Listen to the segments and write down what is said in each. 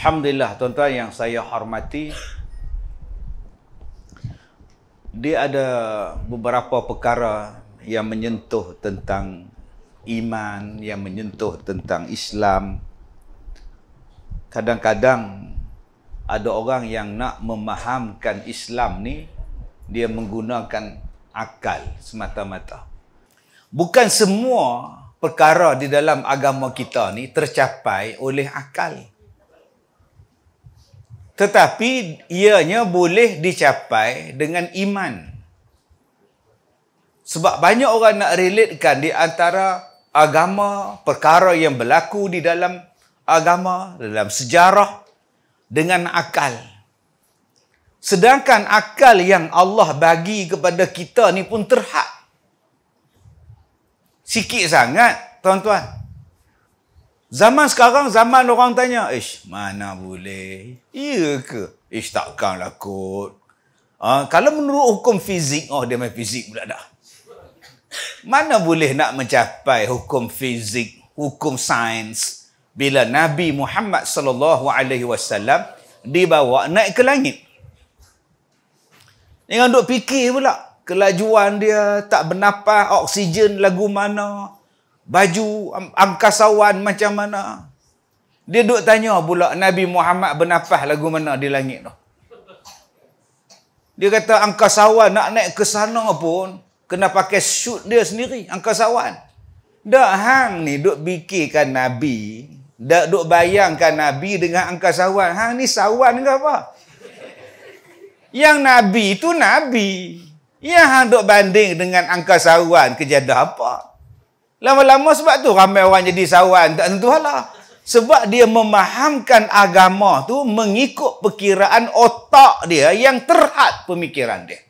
Alhamdulillah tuan-tuan yang saya hormati Dia ada beberapa perkara yang menyentuh tentang iman Yang menyentuh tentang Islam Kadang-kadang ada orang yang nak memahamkan Islam ni Dia menggunakan akal semata-mata Bukan semua perkara di dalam agama kita ni tercapai oleh akal. Tetapi ianya boleh dicapai dengan iman. Sebab banyak orang nak relatekan di antara agama, perkara yang berlaku di dalam agama, dalam sejarah dengan akal. Sedangkan akal yang Allah bagi kepada kita ni pun terhad. Sikit sangat, tuan-tuan. Zaman sekarang, zaman orang tanya, ish, mana boleh? Iya ke? Ish, takkanlah kot. Ha, kalau menurut hukum fizik, oh dia main fizik pula dah. Mana boleh nak mencapai hukum fizik, hukum sains, bila Nabi Muhammad sallallahu alaihi wasallam dibawa naik ke langit. Jangan duk fikir pula kelajuan dia tak bernafas, oksigen lagu mana, baju angkasawan macam mana. Dia duk tanya pula Nabi Muhammad bernafas lagu mana di langit tu. Dia kata angkasawan nak naik ke sana pun kena pakai shoot dia sendiri angkasawan. Dak hang ni duk fikirkan Nabi, dak duk bayangkan Nabi dengan angkasawan. Hang ni sawan ke apa? Yang Nabi tu Nabi. Yang hang duk banding dengan angkasawan kejadah apa? Lama-lama sebab tu ramai orang jadi sawan. Tak tentu halah. Sebab dia memahamkan agama tu mengikut perkiraan otak dia yang terhad pemikiran dia.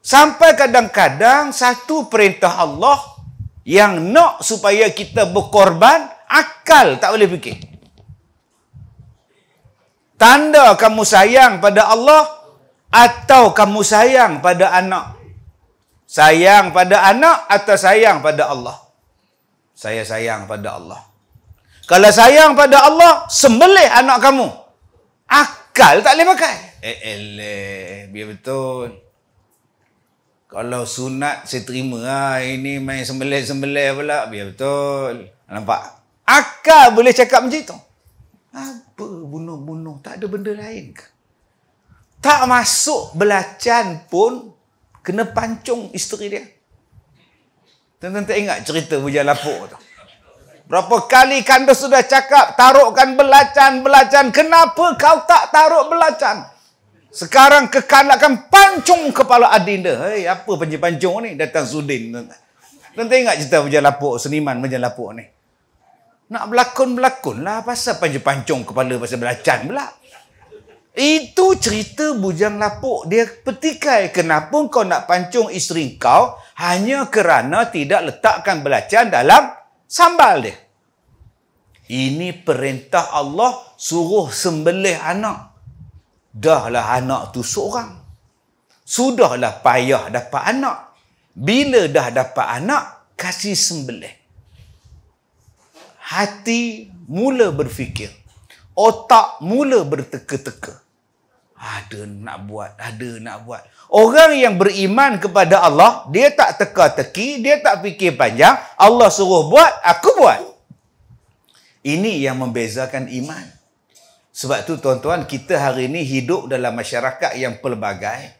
Sampai kadang-kadang satu perintah Allah yang nak supaya kita berkorban, akal tak boleh fikir. Tanda kamu sayang pada Allah atau kamu sayang pada anak sayang pada anak atau sayang pada Allah? Saya sayang pada Allah. Kalau sayang pada Allah, sembelih anak kamu. Akal tak boleh pakai. Eh, eleh. Eh, Biar betul. Kalau sunat saya terima lah. Ini main sembelih-sembelih pula. Biar betul. Nampak? Akal boleh cakap macam itu. Apa bunuh-bunuh? Tak ada benda lain ke? Tak masuk belacan pun kena pancung isteri dia. Tuan-tuan tak ingat cerita bujang lapuk tu. Berapa kali kandas sudah cakap, taruhkan belacan, belacan. Kenapa kau tak taruh belacan? Sekarang kekanakan pancung kepala adinda. Hei, apa pancung-pancung ni? Datang sudin. Tuan-tuan ingat cerita bujang lapuk, seniman bujang lapuk ni. Nak berlakon-berlakon lah. Pasal pancung-pancung kepala pasal belacan pula. Belak. Itu cerita bujang lapuk. Dia petikai kenapa kau nak pancung isteri kau hanya kerana tidak letakkan belacan dalam sambal dia. Ini perintah Allah suruh sembelih anak. Dahlah anak tu seorang. Sudahlah payah dapat anak. Bila dah dapat anak, kasih sembelih. Hati mula berfikir. Otak mula berteka-teka ada nak buat, ada nak buat. Orang yang beriman kepada Allah, dia tak teka-teki, dia tak fikir panjang. Allah suruh buat, aku buat. Ini yang membezakan iman. Sebab tu tuan-tuan, kita hari ini hidup dalam masyarakat yang pelbagai.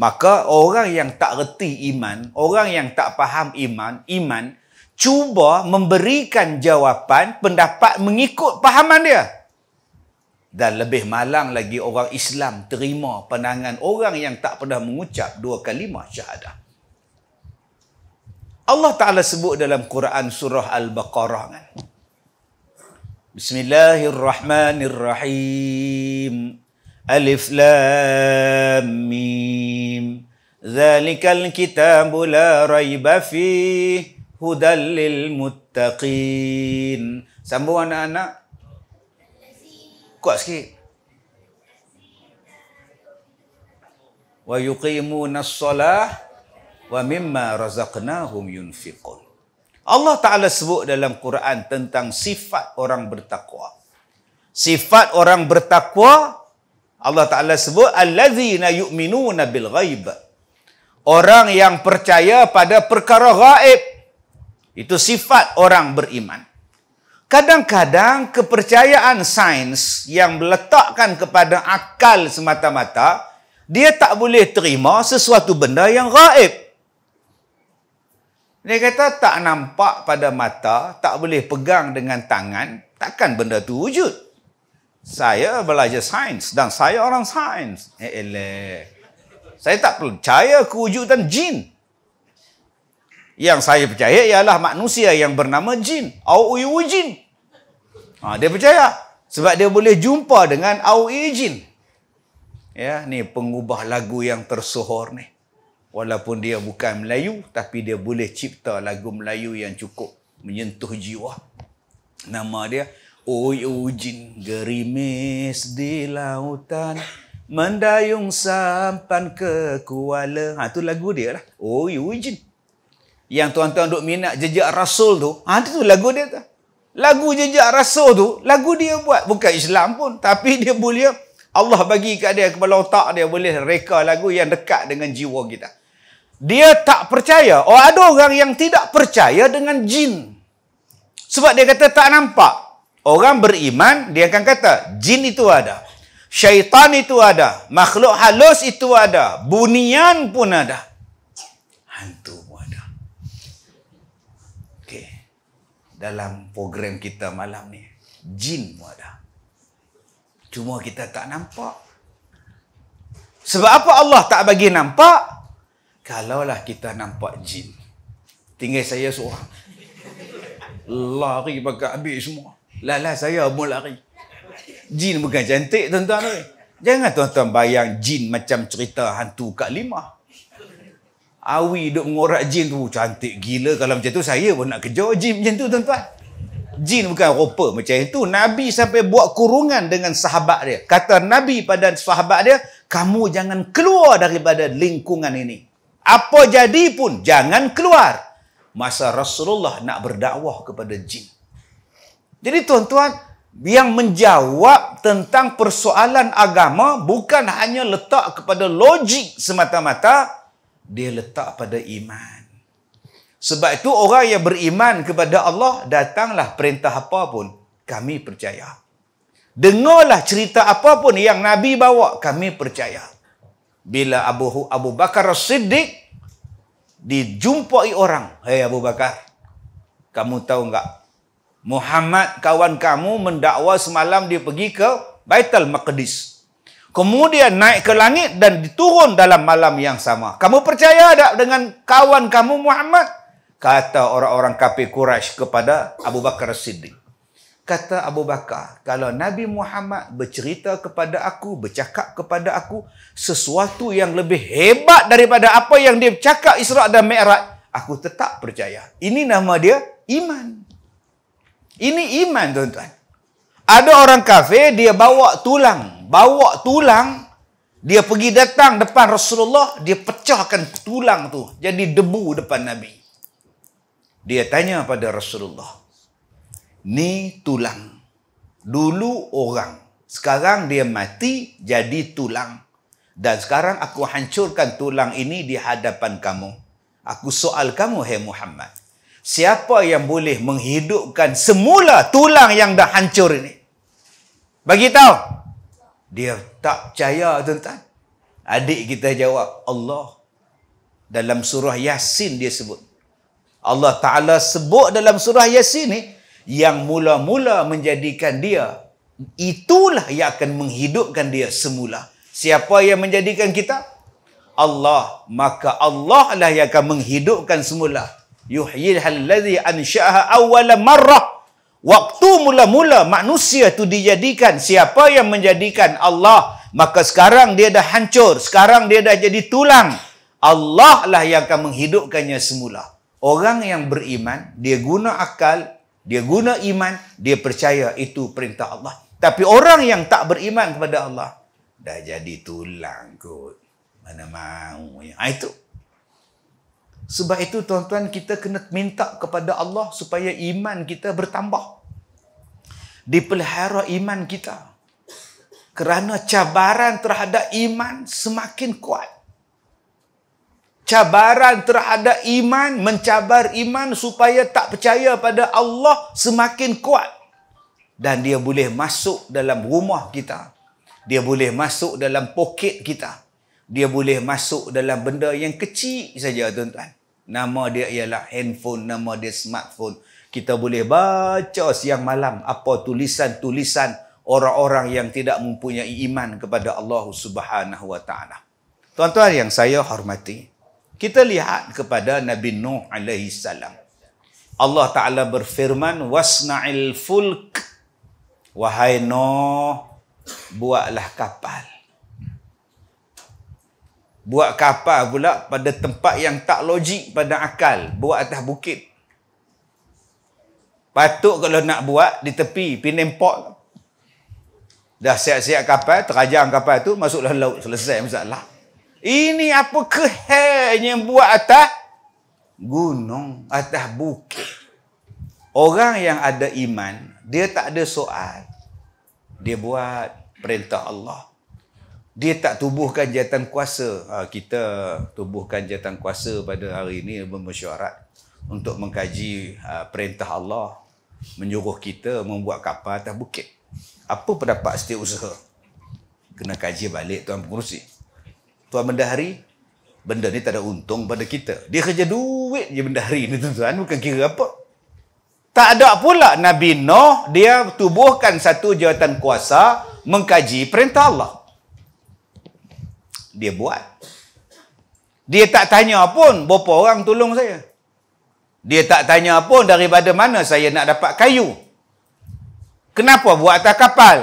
Maka orang yang tak reti iman, orang yang tak faham iman, iman cuba memberikan jawapan pendapat mengikut pahaman dia. Dan lebih malang lagi orang Islam terima penangan orang yang tak pernah mengucap dua kalimah syahadah. Allah Ta'ala sebut dalam Quran surah Al-Baqarah. Kan? Bismillahirrahmanirrahim. Alif Lam Mim. Zalikal kitab la rayba fi Hudallil muttaqin. Sambung anak-anak kuat sikit wa yuqimuna as-salah wa mimma razaqnahum yunfiqun Allah Taala sebut dalam Quran tentang sifat orang bertakwa sifat orang bertakwa Allah Taala sebut allazina yu'minuna bil ghaib orang yang percaya pada perkara ghaib itu sifat orang beriman Kadang-kadang kepercayaan sains yang meletakkan kepada akal semata-mata, dia tak boleh terima sesuatu benda yang gaib. Dia kata tak nampak pada mata, tak boleh pegang dengan tangan, takkan benda tu wujud. Saya belajar sains dan saya orang sains. Eh, eh, eh. Saya tak percaya kewujudan jin. Yang saya percaya ialah manusia yang bernama jin. Au'i'u jin. Ha, dia percaya. Sebab dia boleh jumpa dengan au'i'u jin. Ya, ni pengubah lagu yang tersohor ni. Walaupun dia bukan Melayu, tapi dia boleh cipta lagu Melayu yang cukup menyentuh jiwa. Nama dia, au'i'u jin gerimis di lautan. Mendayung sampan ke Kuala. Ha, lagu dia lah. Oh Au'i'u jin yang tuan-tuan duk minat jejak rasul tu, ha tu lagu dia tu. Lagu jejak rasul tu, lagu dia buat bukan Islam pun, tapi dia boleh Allah bagi kat dia kepala otak dia boleh reka lagu yang dekat dengan jiwa kita. Dia tak percaya. Oh ada orang yang tidak percaya dengan jin. Sebab dia kata tak nampak. Orang beriman dia akan kata jin itu ada. Syaitan itu ada. Makhluk halus itu ada. Bunian pun ada. dalam program kita malam ni. Jin pun ada. Cuma kita tak nampak. Sebab apa Allah tak bagi nampak? Kalaulah kita nampak jin. Tinggal saya seorang. Lari pakai habis semua. Lala saya pun lari. Jin bukan cantik tuan-tuan. Jangan tuan-tuan bayang jin macam cerita hantu kak limah. Awi duk mengorak jin tu cantik gila kalau macam tu saya pun nak kejar jin macam tu tuan-tuan jin bukan rupa macam itu Nabi sampai buat kurungan dengan sahabat dia kata Nabi pada sahabat dia kamu jangan keluar daripada lingkungan ini apa jadi pun jangan keluar masa Rasulullah nak berdakwah kepada jin jadi tuan-tuan yang menjawab tentang persoalan agama bukan hanya letak kepada logik semata-mata, dia letak pada iman. Sebab itu orang yang beriman kepada Allah, datanglah perintah apa pun, kami percaya. Dengarlah cerita apa pun yang Nabi bawa, kami percaya. Bila Abu Abu Bakar Siddiq dijumpai orang, Hei Abu Bakar, kamu tahu enggak? Muhammad kawan kamu mendakwa semalam dia pergi ke Baitul Maqdis. Kemudian naik ke langit dan diturun dalam malam yang sama. Kamu percaya tak dengan kawan kamu Muhammad? Kata orang-orang kafir Quraisy kepada Abu Bakar Siddiq. Kata Abu Bakar, kalau Nabi Muhammad bercerita kepada aku, bercakap kepada aku sesuatu yang lebih hebat daripada apa yang dia cakap Isra' dan Mi'raj, aku tetap percaya. Ini nama dia iman. Ini iman tuan-tuan. Ada orang kafir, dia bawa tulang bawa tulang dia pergi datang depan Rasulullah dia pecahkan tulang tu jadi debu depan Nabi dia tanya pada Rasulullah ni tulang dulu orang sekarang dia mati jadi tulang dan sekarang aku hancurkan tulang ini di hadapan kamu aku soal kamu hai Muhammad siapa yang boleh menghidupkan semula tulang yang dah hancur ini bagi tahu dia tak percaya tuan-tuan. Adik kita jawab, Allah dalam surah Yasin dia sebut. Allah Ta'ala sebut dalam surah Yasin ni, yang mula-mula menjadikan dia, itulah yang akan menghidupkan dia semula. Siapa yang menjadikan kita? Allah. Maka Allah lah yang akan menghidupkan semula. Yuhyil halladhi ansya'ah awal marrah. Waktu mula-mula manusia tu dijadikan, siapa yang menjadikan Allah, maka sekarang dia dah hancur, sekarang dia dah jadi tulang. Allah lah yang akan menghidupkannya semula. Orang yang beriman, dia guna akal, dia guna iman, dia percaya itu perintah Allah. Tapi orang yang tak beriman kepada Allah, dah jadi tulang kot. Mana mahu. Ya. Ha, itu sebab itu tuan-tuan kita kena minta kepada Allah supaya iman kita bertambah. Dipelihara iman kita. Kerana cabaran terhadap iman semakin kuat. Cabaran terhadap iman, mencabar iman supaya tak percaya pada Allah semakin kuat. Dan dia boleh masuk dalam rumah kita. Dia boleh masuk dalam poket kita. Dia boleh masuk dalam benda yang kecil saja tuan-tuan. Nama dia ialah handphone, nama dia smartphone. Kita boleh baca siang malam apa tulisan-tulisan orang-orang yang tidak mempunyai iman kepada Allah Subhanahu wa taala. Tuan-tuan yang saya hormati, kita lihat kepada Nabi Nuh alaihi salam. Allah Taala berfirman wasna'il fulk wahai Nuh buatlah kapal. Buat kapal pula pada tempat yang tak logik pada akal. Buat atas bukit. Patut kalau nak buat di tepi, pinang port. Dah siap-siap kapal, terajang kapal tu, masuklah laut. Selesai masalah. Ini apa kehernya yang buat atas gunung, atas bukit. Orang yang ada iman, dia tak ada soal. Dia buat perintah Allah dia tak tubuhkan jatan kuasa. Ha, kita tubuhkan jatan kuasa pada hari ini bermesyuarat untuk mengkaji ha, perintah Allah menyuruh kita membuat kapal atas bukit. Apa pendapat setiausaha? Kena kaji balik Tuan Pengurusi. Tuan Bendahari, benda ni tak ada untung pada kita. Dia kerja duit je Bendahari ni tuan-tuan. Bukan kira apa. Tak ada pula Nabi Noh, dia tubuhkan satu jawatan kuasa mengkaji perintah Allah dia buat. Dia tak tanya pun berapa orang tolong saya. Dia tak tanya pun daripada mana saya nak dapat kayu. Kenapa buat atas kapal?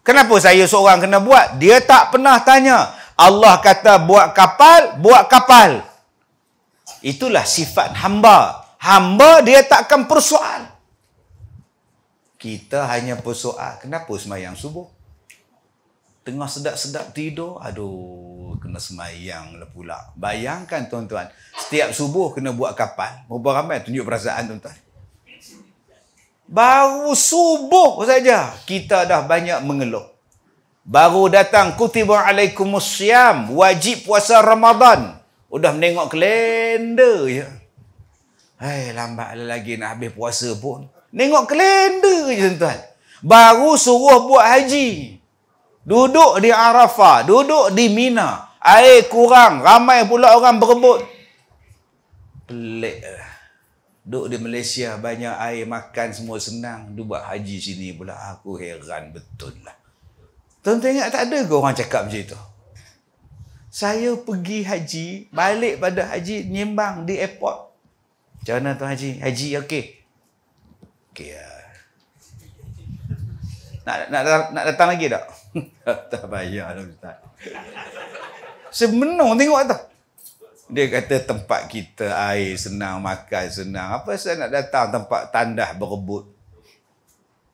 Kenapa saya seorang kena buat? Dia tak pernah tanya. Allah kata buat kapal, buat kapal. Itulah sifat hamba. Hamba dia tak akan persoal. Kita hanya persoal. Kenapa semayang subuh? tengah sedap-sedap tidur, aduh, kena semayang lah pula. Bayangkan tuan-tuan, setiap subuh kena buat kapal. Berapa ramai tunjuk perasaan tuan-tuan. Baru subuh saja kita dah banyak mengeluh. Baru datang kutiba alaikum usyam, wajib puasa Ramadan. Udah menengok kalender je. Ya. Hai, lambat lagi nak habis puasa pun. Nengok kalender je tuan-tuan. Baru suruh buat haji. Duduk di Arafah, duduk di Mina. Air kurang, ramai pula orang berebut. Pelik Duduk di Malaysia, banyak air makan semua senang. Duduk buat haji sini pula, aku heran betul lah. Tuan, tuan ingat tak ada ke orang cakap macam itu? Saya pergi haji, balik pada haji, nyimbang di airport. Macam mana tuan haji? Haji okey? Okey lah. Nak, nak, nak datang lagi tak? tak bayar lah Ustaz. Semenung tengok tu. Dia kata tempat kita air senang, makan senang. Apa saya nak datang tempat tandas berebut?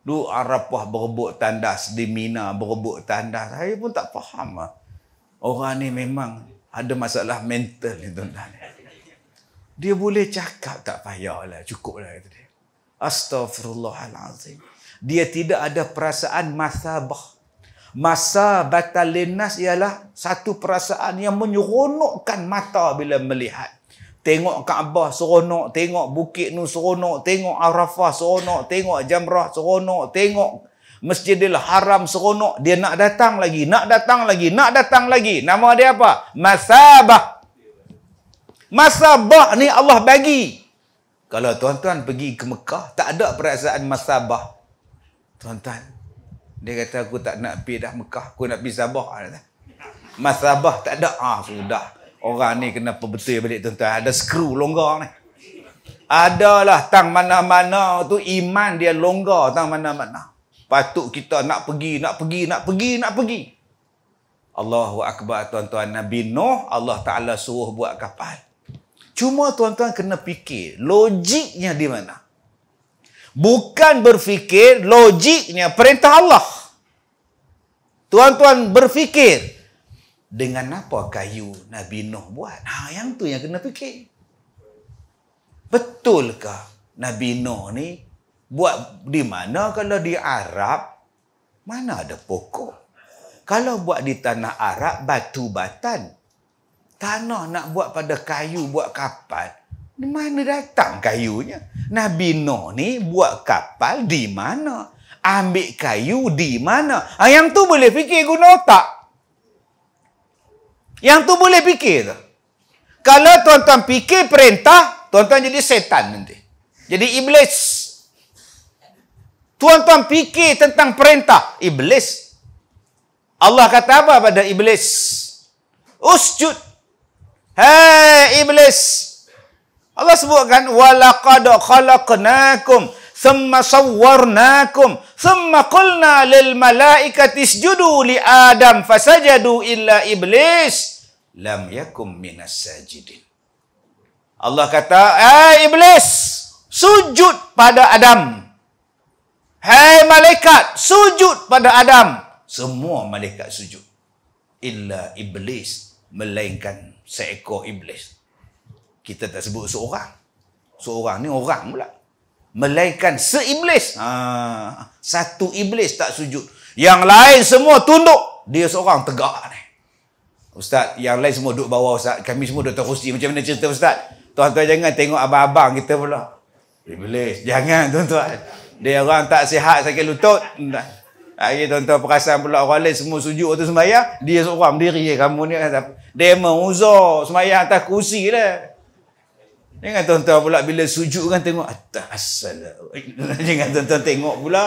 Lu Arapah berebut tandas, di Mina berebut tandas. Saya pun tak faham lah. Orang ni memang ada masalah mental ni tuan Dia boleh cakap tak payahlah, cukuplah kata dia. Astaghfirullahalazim. Dia tidak ada perasaan masabah. Masa batal lenas ialah satu perasaan yang menyeronokkan mata bila melihat. Tengok Kaabah seronok, tengok Bukit Nu seronok, tengok Arafah seronok, tengok Jamrah seronok, tengok Masjidil Haram seronok. Dia nak datang lagi, nak datang lagi, nak datang lagi. Nama dia apa? Masabah. Masabah ni Allah bagi. Kalau tuan-tuan pergi ke Mekah, tak ada perasaan masabah. Tuan-tuan, dia kata aku tak nak pergi dah Mekah, aku nak pergi Sabah. Mas Sabah tak ada. Ah sudah. Orang ni kena betul balik tuan-tuan. Ada skru longgar ni. Adalah tang mana-mana tu iman dia longgar tang mana-mana. Patut kita nak pergi, nak pergi, nak pergi, nak pergi. Allahu Akbar tuan-tuan. Nabi Nuh Allah Ta'ala suruh buat kapal. Cuma tuan-tuan kena fikir logiknya di mana. Bukan berfikir logiknya perintah Allah. Tuan-tuan berfikir dengan apa kayu Nabi Nuh buat? Ha, yang tu yang kena fikir. Betulkah Nabi Nuh ni buat di mana kalau di Arab? Mana ada pokok? Kalau buat di tanah Arab, batu batan. Tanah nak buat pada kayu, buat kapal. Di mana datang kayunya? Nabi Noh ni buat kapal di mana? Ambil kayu di mana? Ha, yang tu boleh fikir guna otak. Yang tu boleh fikir tu. Kalau tuan-tuan fikir perintah, tuan-tuan jadi setan nanti. Jadi iblis. Tuan-tuan fikir tentang perintah, iblis. Allah kata apa pada iblis? Usjud. Hei iblis. Iblis. Allah sebutkan walaqad khalaqnakum thumma sawwarnakum thumma qulna lil malaikati isjudu li adam fasajadu illa iblis lam yakum minas sajidin Allah kata eh iblis sujud pada Adam hai hey, malaikat sujud pada Adam semua malaikat sujud illa iblis melainkan seekor iblis kita tak sebut seorang. Seorang ni orang pula. Melainkan seiblis. Ha, satu iblis tak sujud. Yang lain semua tunduk. Dia seorang tegak ni. Ustaz, yang lain semua duduk bawah Ustaz. Kami semua duduk Rusi. Macam mana cerita Ustaz? Tuan-tuan jangan tengok abang-abang kita pula. Iblis. Jangan tuan-tuan. Dia orang tak sihat sakit lutut. Hari tuan-tuan perasan pula orang lain semua sujud waktu semayang. Dia seorang berdiri. Kamu ni. Dia mengusur semayang atas kursi lah. Jangan tuan-tuan pula bila sujud kan tengok atas assalamualaikum. Jangan tuan-tuan tengok pula.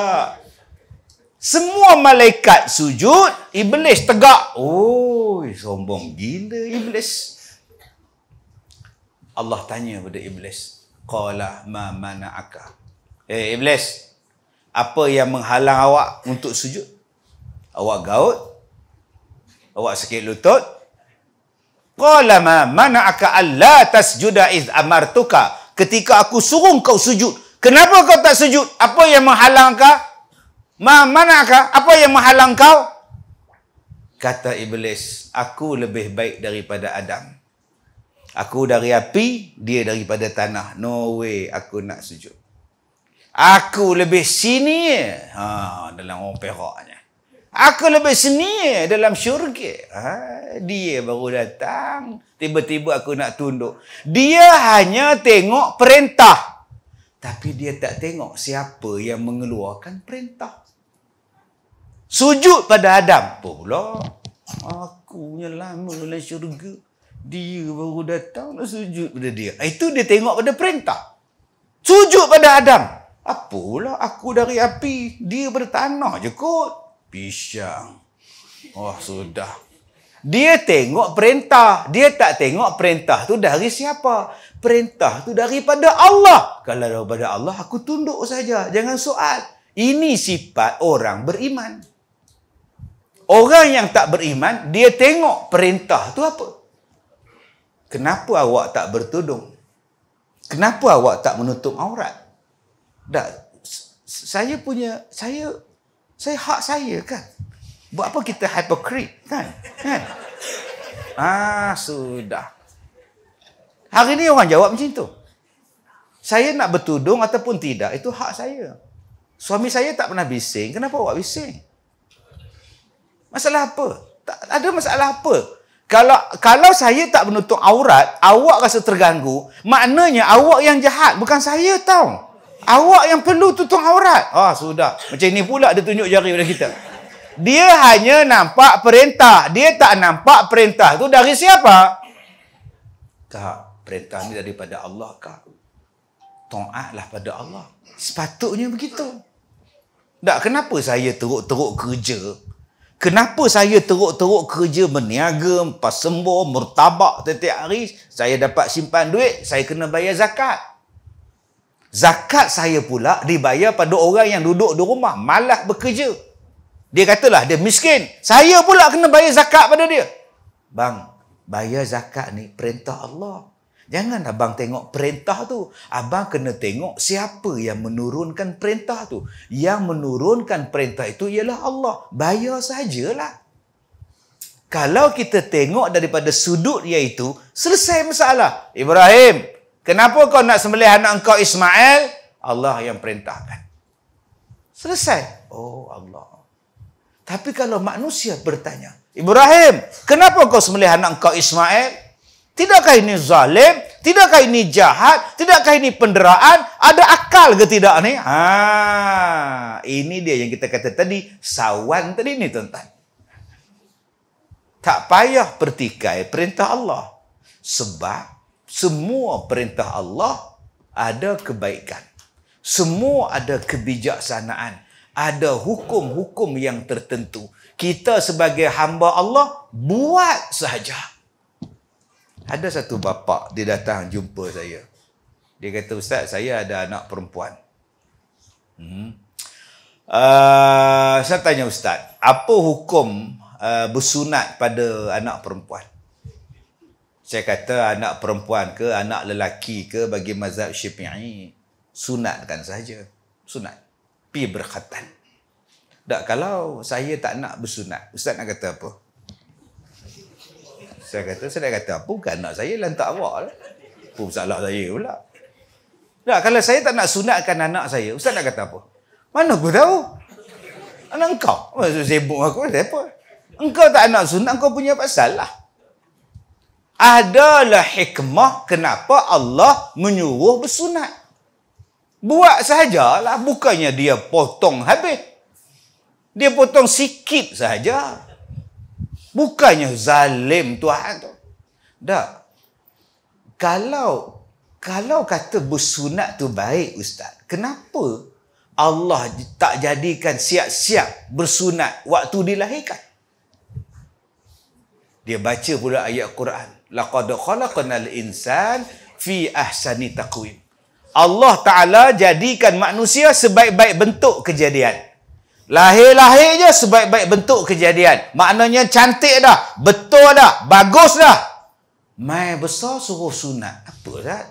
Semua malaikat sujud, iblis tegak. Oh, sombong gila iblis. Allah tanya pada iblis, qala ma mana'aka? Eh iblis, apa yang menghalang awak untuk sujud? Awak gaut? Awak sakit lutut? Qala mana Aka alla tasjuda iz amartuka? Ketika aku suruh kau sujud, kenapa kau tak sujud? Apa yang menghalang kau? Ma Aka? Apa yang menghalang kau? Kata iblis, aku lebih baik daripada Adam. Aku dari api, dia daripada tanah. No way aku nak sujud. Aku lebih sini. Ha, dalam orang peraknya. Aku lebih seni dalam syurga. Ha, dia baru datang. Tiba-tiba aku nak tunduk. Dia hanya tengok perintah. Tapi dia tak tengok siapa yang mengeluarkan perintah. Sujud pada Adam pula. Aku yang lama dalam syurga. Dia baru datang nak sujud pada dia. Ah, itu dia tengok pada perintah. Sujud pada Adam. Apalah aku dari api. Dia pada tanah je kot. Pisang. Wah, sudah. Dia tengok perintah. Dia tak tengok perintah tu dari siapa. Perintah tu daripada Allah. Kalau daripada Allah, aku tunduk saja. Jangan soal. Ini sifat orang beriman. Orang yang tak beriman, dia tengok perintah tu apa. Kenapa awak tak bertudung? Kenapa awak tak menutup aurat? Tak. Saya punya, saya saya hak saya kan. Buat apa kita hipokrit kan? kan? Ah sudah. Hari ni orang jawab macam tu. Saya nak bertudung ataupun tidak itu hak saya. Suami saya tak pernah bising, kenapa awak bising? Masalah apa? Tak ada masalah apa. Kalau kalau saya tak menutup aurat, awak rasa terganggu, maknanya awak yang jahat bukan saya tau. Awak yang perlu tutup aurat. Ah oh, sudah. Macam ni pula dia tunjuk jari pada kita. Dia hanya nampak perintah. Dia tak nampak perintah tu dari siapa? Kak, perintah ni daripada Allah kak. lah pada Allah. Sepatutnya begitu. Tak, kenapa saya teruk-teruk kerja? Kenapa saya teruk-teruk kerja berniaga, pasembo, mertabak setiap hari? Saya dapat simpan duit, saya kena bayar zakat. Zakat saya pula dibayar pada orang yang duduk di rumah, malah bekerja. Dia katalah dia miskin. Saya pula kena bayar zakat pada dia. Bang, bayar zakat ni perintah Allah. Jangan abang tengok perintah tu. Abang kena tengok siapa yang menurunkan perintah tu. Yang menurunkan perintah itu ialah Allah. Bayar sajalah. Kalau kita tengok daripada sudut iaitu, selesai masalah. Ibrahim, Kenapa kau nak sembelih anak kau Ismail? Allah yang perintahkan. Selesai. Oh Allah. Tapi kalau manusia bertanya, Ibrahim, kenapa kau sembelih anak kau Ismail? Tidakkah ini zalim? Tidakkah ini jahat? Tidakkah ini penderaan? Ada akal ke tidak ni? Ha, ini dia yang kita kata tadi, sawan tadi ni tuan-tuan. Tak payah pertikai perintah Allah. Sebab semua perintah Allah ada kebaikan. Semua ada kebijaksanaan. Ada hukum-hukum yang tertentu. Kita sebagai hamba Allah buat sahaja. Ada satu bapa dia datang jumpa saya. Dia kata, Ustaz, saya ada anak perempuan. Hmm. Uh, saya tanya Ustaz, apa hukum uh, bersunat pada anak perempuan? saya kata anak perempuan ke anak lelaki ke bagi mazhab syafi'i sunatkan saja sunat pi berkhatan tak kalau saya tak nak bersunat ustaz nak kata apa saya kata saya nak kata apa bukan anak saya lantak awak lah pun salah saya pula tak kalau saya tak nak sunatkan anak saya ustaz nak kata apa mana aku tahu anak kau oh, sibuk aku siapa engkau tak nak sunat kau punya pasal lah adalah hikmah kenapa Allah menyuruh bersunat. Buat sajalah. bukannya dia potong habis. Dia potong sikit saja. Bukannya zalim Tuhan tu. Tak. Kalau kalau kata bersunat tu baik Ustaz, kenapa Allah tak jadikan siap-siap bersunat waktu dilahirkan? Dia baca pula ayat Quran laqad khalaqnal insan fi ahsani taqwim. Allah Ta'ala jadikan manusia sebaik-baik bentuk kejadian. Lahir-lahir je sebaik-baik bentuk kejadian. Maknanya cantik dah, betul dah, bagus dah. Mai besar suruh sunat. Apa dah?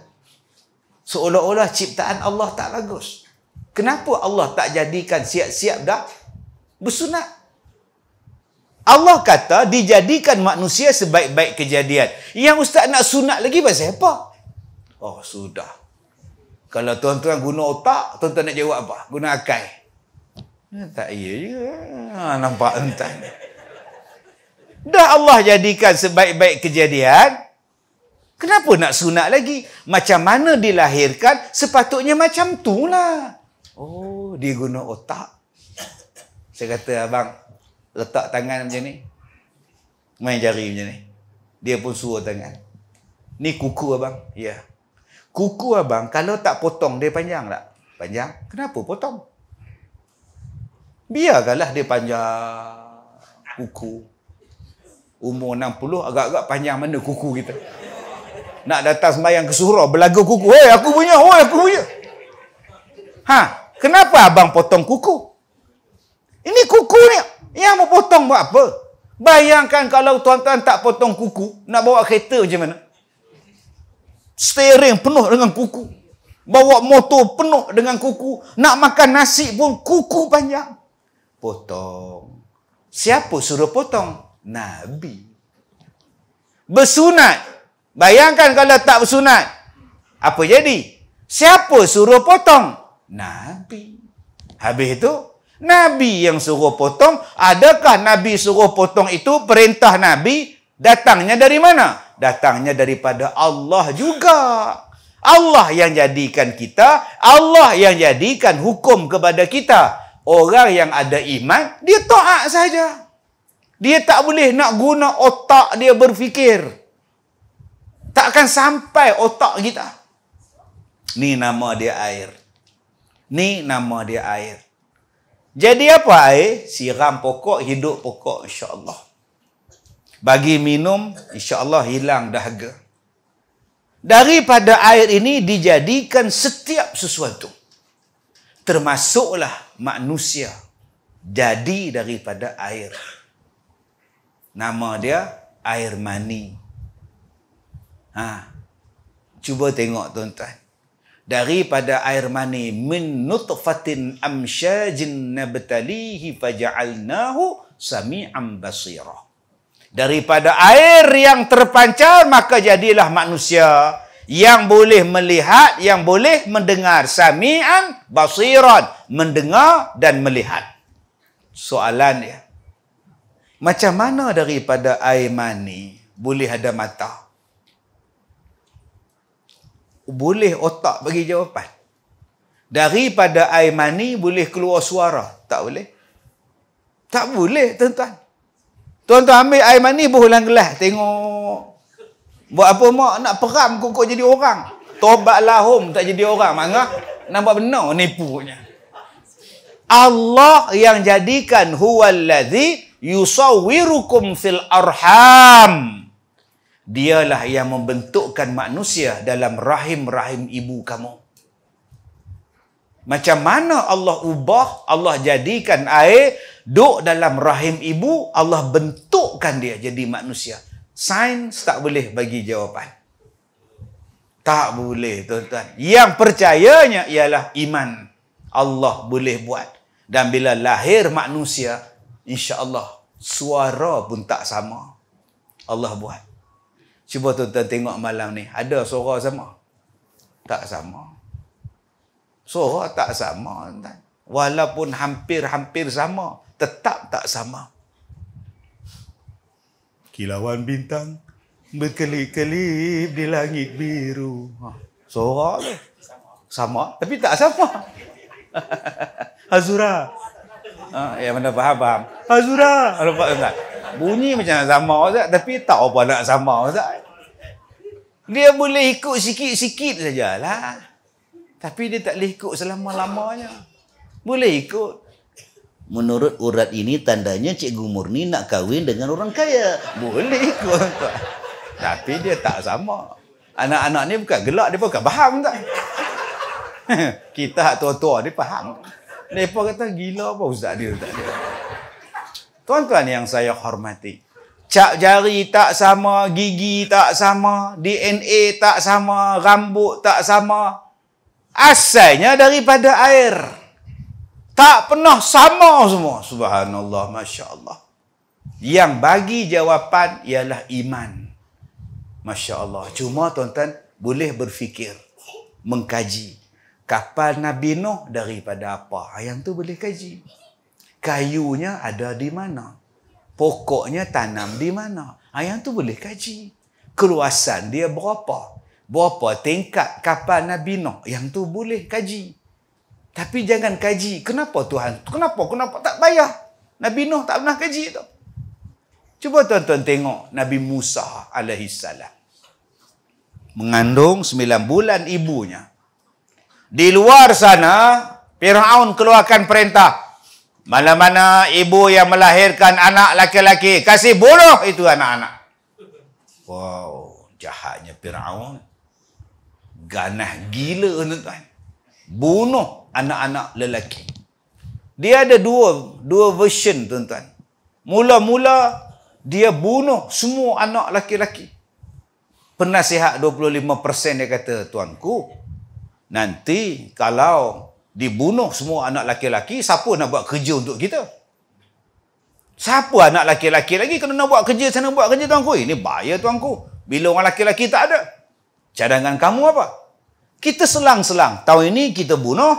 Seolah-olah ciptaan Allah tak bagus. Kenapa Allah tak jadikan siap-siap dah bersunat? Allah kata dijadikan manusia sebaik-baik kejadian. Yang ustaz nak sunat lagi pasal apa? Oh, sudah. Kalau tuan-tuan guna otak, tuan-tuan nak jawab apa? Guna akal. Eh, tak iya je. Ha, nampak entah. Dah Allah jadikan sebaik-baik kejadian, kenapa nak sunat lagi? Macam mana dilahirkan, sepatutnya macam tu lah. Oh, dia guna otak. Saya kata, abang, letak tangan macam ni main jari macam ni dia pun suruh tangan ni kuku abang ya yeah. kuku abang kalau tak potong dia panjang tak panjang kenapa potong biarkanlah dia panjang kuku umur 60 agak-agak panjang mana kuku kita nak datang sembahyang ke surau belaga kuku hei aku punya oi aku punya ha kenapa abang potong kuku ini kuku ni yang mau potong buat apa? Bayangkan kalau tuan-tuan tak potong kuku, nak bawa kereta macam mana? Steering penuh dengan kuku. Bawa motor penuh dengan kuku. Nak makan nasi pun kuku banyak. Potong. Siapa suruh potong? Nabi. Bersunat. Bayangkan kalau tak bersunat. Apa jadi? Siapa suruh potong? Nabi. Habis itu, Nabi yang suruh potong. Adakah Nabi suruh potong itu perintah Nabi? Datangnya dari mana? Datangnya daripada Allah juga. Allah yang jadikan kita. Allah yang jadikan hukum kepada kita. Orang yang ada iman, dia to'ak saja. Dia tak boleh nak guna otak dia berfikir. Tak akan sampai otak kita. Ni nama dia air. Ni nama dia air. Jadi apa air? Siram pokok, hidup pokok insyaAllah. Bagi minum, insyaAllah hilang dahaga. Daripada air ini dijadikan setiap sesuatu. Termasuklah manusia jadi daripada air. Nama dia air mani. Ha. Cuba tengok tuan-tuan daripada air mani min nutfatin amsyajin nabtalihi faja'alnahu sami'an basira daripada air yang terpancar maka jadilah manusia yang boleh melihat yang boleh mendengar sami'an basiran mendengar dan melihat soalan ya macam mana daripada air mani boleh ada mata boleh otak bagi jawapan. Daripada air mani boleh keluar suara. Tak boleh. Tak boleh tuan-tuan. Tuan-tuan ambil air mani berhulang gelas. Tengok. Buat apa mak nak peram kok jadi orang. Tobat lahum tak jadi orang. Mana? Nampak benar oh, nipunya. Allah yang jadikan huwal ladhi yusawwirukum fil arham dialah yang membentukkan manusia dalam rahim-rahim ibu kamu. Macam mana Allah ubah, Allah jadikan air duk dalam rahim ibu, Allah bentukkan dia jadi manusia. Sains tak boleh bagi jawapan. Tak boleh, tuan-tuan. Yang percayanya ialah iman. Allah boleh buat. Dan bila lahir manusia, insya-Allah suara pun tak sama. Allah buat. Cuba tuan-tuan tengok malam ni. Ada suara sama? Tak sama. Suara tak sama. Tuan. Walaupun hampir-hampir sama. Tetap tak sama. Kilauan bintang berkelip-kelip di langit biru. Ha. Suara tu. Sama. Tapi tak sama. Azura. Ha, ya mana faham, faham. Azura. Nampak tak? Bunyi macam nak sama Ustaz Tapi tak apa nak sama Ustaz Dia boleh ikut sikit-sikit sajalah Tapi dia tak boleh ikut selama-lamanya Boleh ikut Menurut urat ini tandanya Cikgu Murni nak kahwin dengan orang kaya Boleh ikut tak? Tapi dia tak sama Anak-anak ni bukan gelak Dia bukan faham tak Kita tua-tua dia faham Mereka kata gila apa Ustaz dia Ustaz dia Tuan-tuan yang saya hormati. Cak jari tak sama, gigi tak sama, DNA tak sama, rambut tak sama. Asalnya daripada air. Tak pernah sama semua. Subhanallah, Masya Allah. Yang bagi jawapan ialah iman. Masya Allah. Cuma tuan-tuan boleh berfikir, mengkaji. Kapal Nabi Nuh daripada apa? Yang tu boleh kaji kayunya ada di mana? Pokoknya tanam di mana? Yang tu boleh kaji. Keluasan dia berapa? Berapa tingkat kapal Nabi Noh Yang tu boleh kaji. Tapi jangan kaji. Kenapa Tuhan? Kenapa? Kenapa? Tak bayar? Nabi Noh tak pernah kaji tu. Cuba tuan-tuan tengok Nabi Musa alaihi salam. Mengandung sembilan bulan ibunya. Di luar sana, Fir'aun keluarkan perintah. Mana-mana ibu yang melahirkan anak laki-laki. Kasih bunuh itu anak-anak. Wow. Jahatnya Fir'aun. Ganah gila tuan-tuan. Bunuh anak-anak lelaki. Dia ada dua dua version tuan-tuan. Mula-mula dia bunuh semua anak laki-laki. Penasihat 25% dia kata, Tuanku, nanti kalau dibunuh semua anak laki-laki, siapa nak buat kerja untuk kita? Siapa anak laki-laki lagi kena nak buat kerja sana buat kerja tuanku? Ini bahaya tuanku. Bila orang laki-laki tak ada. Cadangan kamu apa? Kita selang-selang. Tahun ini kita bunuh.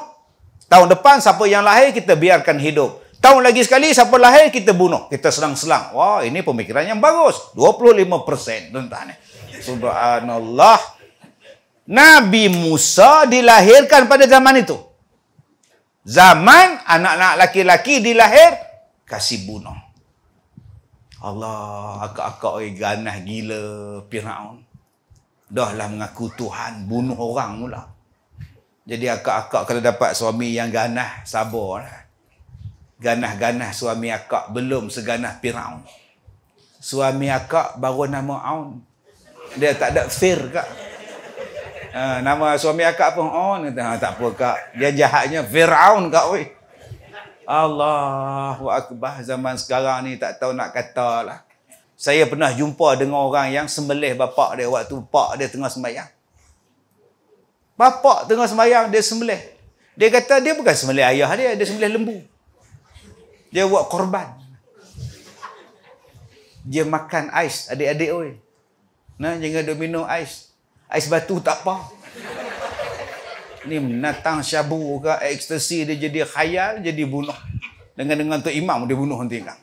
Tahun depan siapa yang lahir kita biarkan hidup. Tahun lagi sekali siapa lahir kita bunuh. Kita selang-selang. Wah ini pemikiran yang bagus. 25% tentang ini. Subhanallah. Nabi Musa dilahirkan pada zaman itu zaman anak-anak laki-laki dilahir kasih bunuh Allah akak-akak oi ganas gila Firaun dahlah mengaku Tuhan bunuh orang mula jadi akak-akak kalau dapat suami yang ganas sabarlah ganas-ganas suami akak belum seganas Firaun suami akak baru nama Aun dia tak ada fir kak Ha, nama suami akak pun on oh, kata ha, tak apa kak dia jahatnya Firaun kak oi Allahu akbar zaman sekarang ni tak tahu nak kata lah saya pernah jumpa dengan orang yang sembelih bapak dia waktu pak dia tengah sembahyang bapak tengah sembahyang dia sembelih dia kata dia bukan sembelih ayah dia dia sembelih lembu dia buat korban dia makan ais adik-adik oi nah jangan dia minum ais Ais batu tak apa. Ini menatang syabu ke ekstasi dia jadi khayal jadi bunuh. Dengan dengan tu imam dia bunuh nanti kan.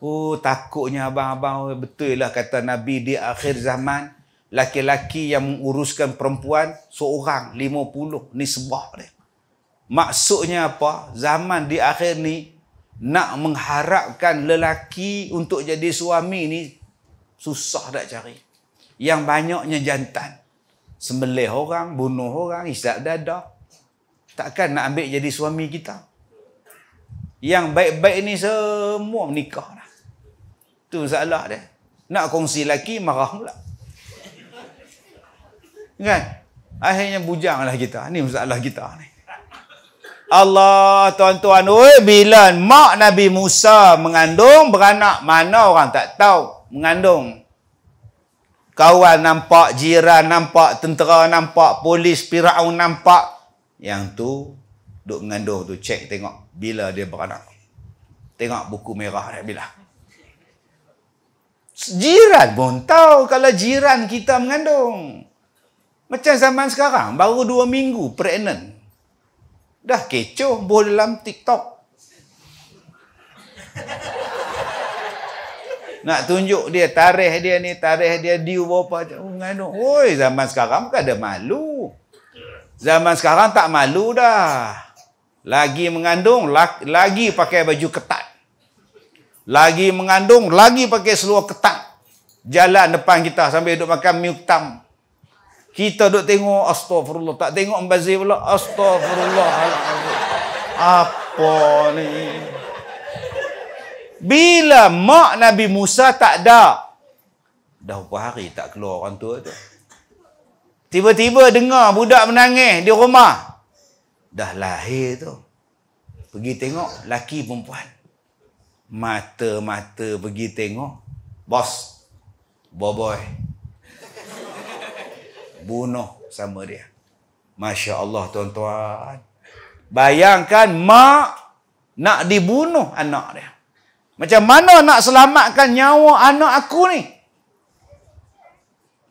Oh takutnya abang-abang betul lah kata Nabi di akhir zaman laki-laki yang menguruskan perempuan seorang lima puluh ni sebah dia. Maksudnya apa? Zaman di akhir ni nak mengharapkan lelaki untuk jadi suami ni susah nak cari yang banyaknya jantan. Sembelih orang, bunuh orang, isap dadah. Takkan nak ambil jadi suami kita. Yang baik-baik ni semua menikah lah. Itu salah dia. Nak kongsi lelaki, marah pula. Kan? Akhirnya bujang lah kita. Ini masalah kita ni. Allah tuan-tuan. Oi, bila mak Nabi Musa mengandung, beranak. Mana orang tak tahu mengandung kawan nampak, jiran nampak, tentera nampak, polis, pirau nampak. Yang tu, duk mengandung tu, cek tengok bila dia beranak. Tengok buku merah dia bila. Jiran pun tahu kalau jiran kita mengandung. Macam zaman sekarang, baru dua minggu pregnant. Dah kecoh boleh dalam TikTok nak tunjuk dia tarikh dia ni tarikh dia due berapa oh, mengano oi zaman sekarang bukan ada malu zaman sekarang tak malu dah lagi mengandung lagi pakai baju ketat lagi mengandung lagi pakai seluar ketat jalan depan kita sambil duduk makan miutam kita duduk tengok astagfirullah tak tengok mbazir pula astagfirullah apa ni bila mak Nabi Musa tak ada. Dah berapa hari tak keluar orang tua tu. Tiba-tiba dengar budak menangis di rumah. Dah lahir tu. Pergi tengok laki perempuan. Mata-mata pergi tengok. Bos. Boboy. Bunuh sama dia. Masya Allah tuan-tuan. Bayangkan mak nak dibunuh anak dia. Macam mana nak selamatkan nyawa anak aku ni?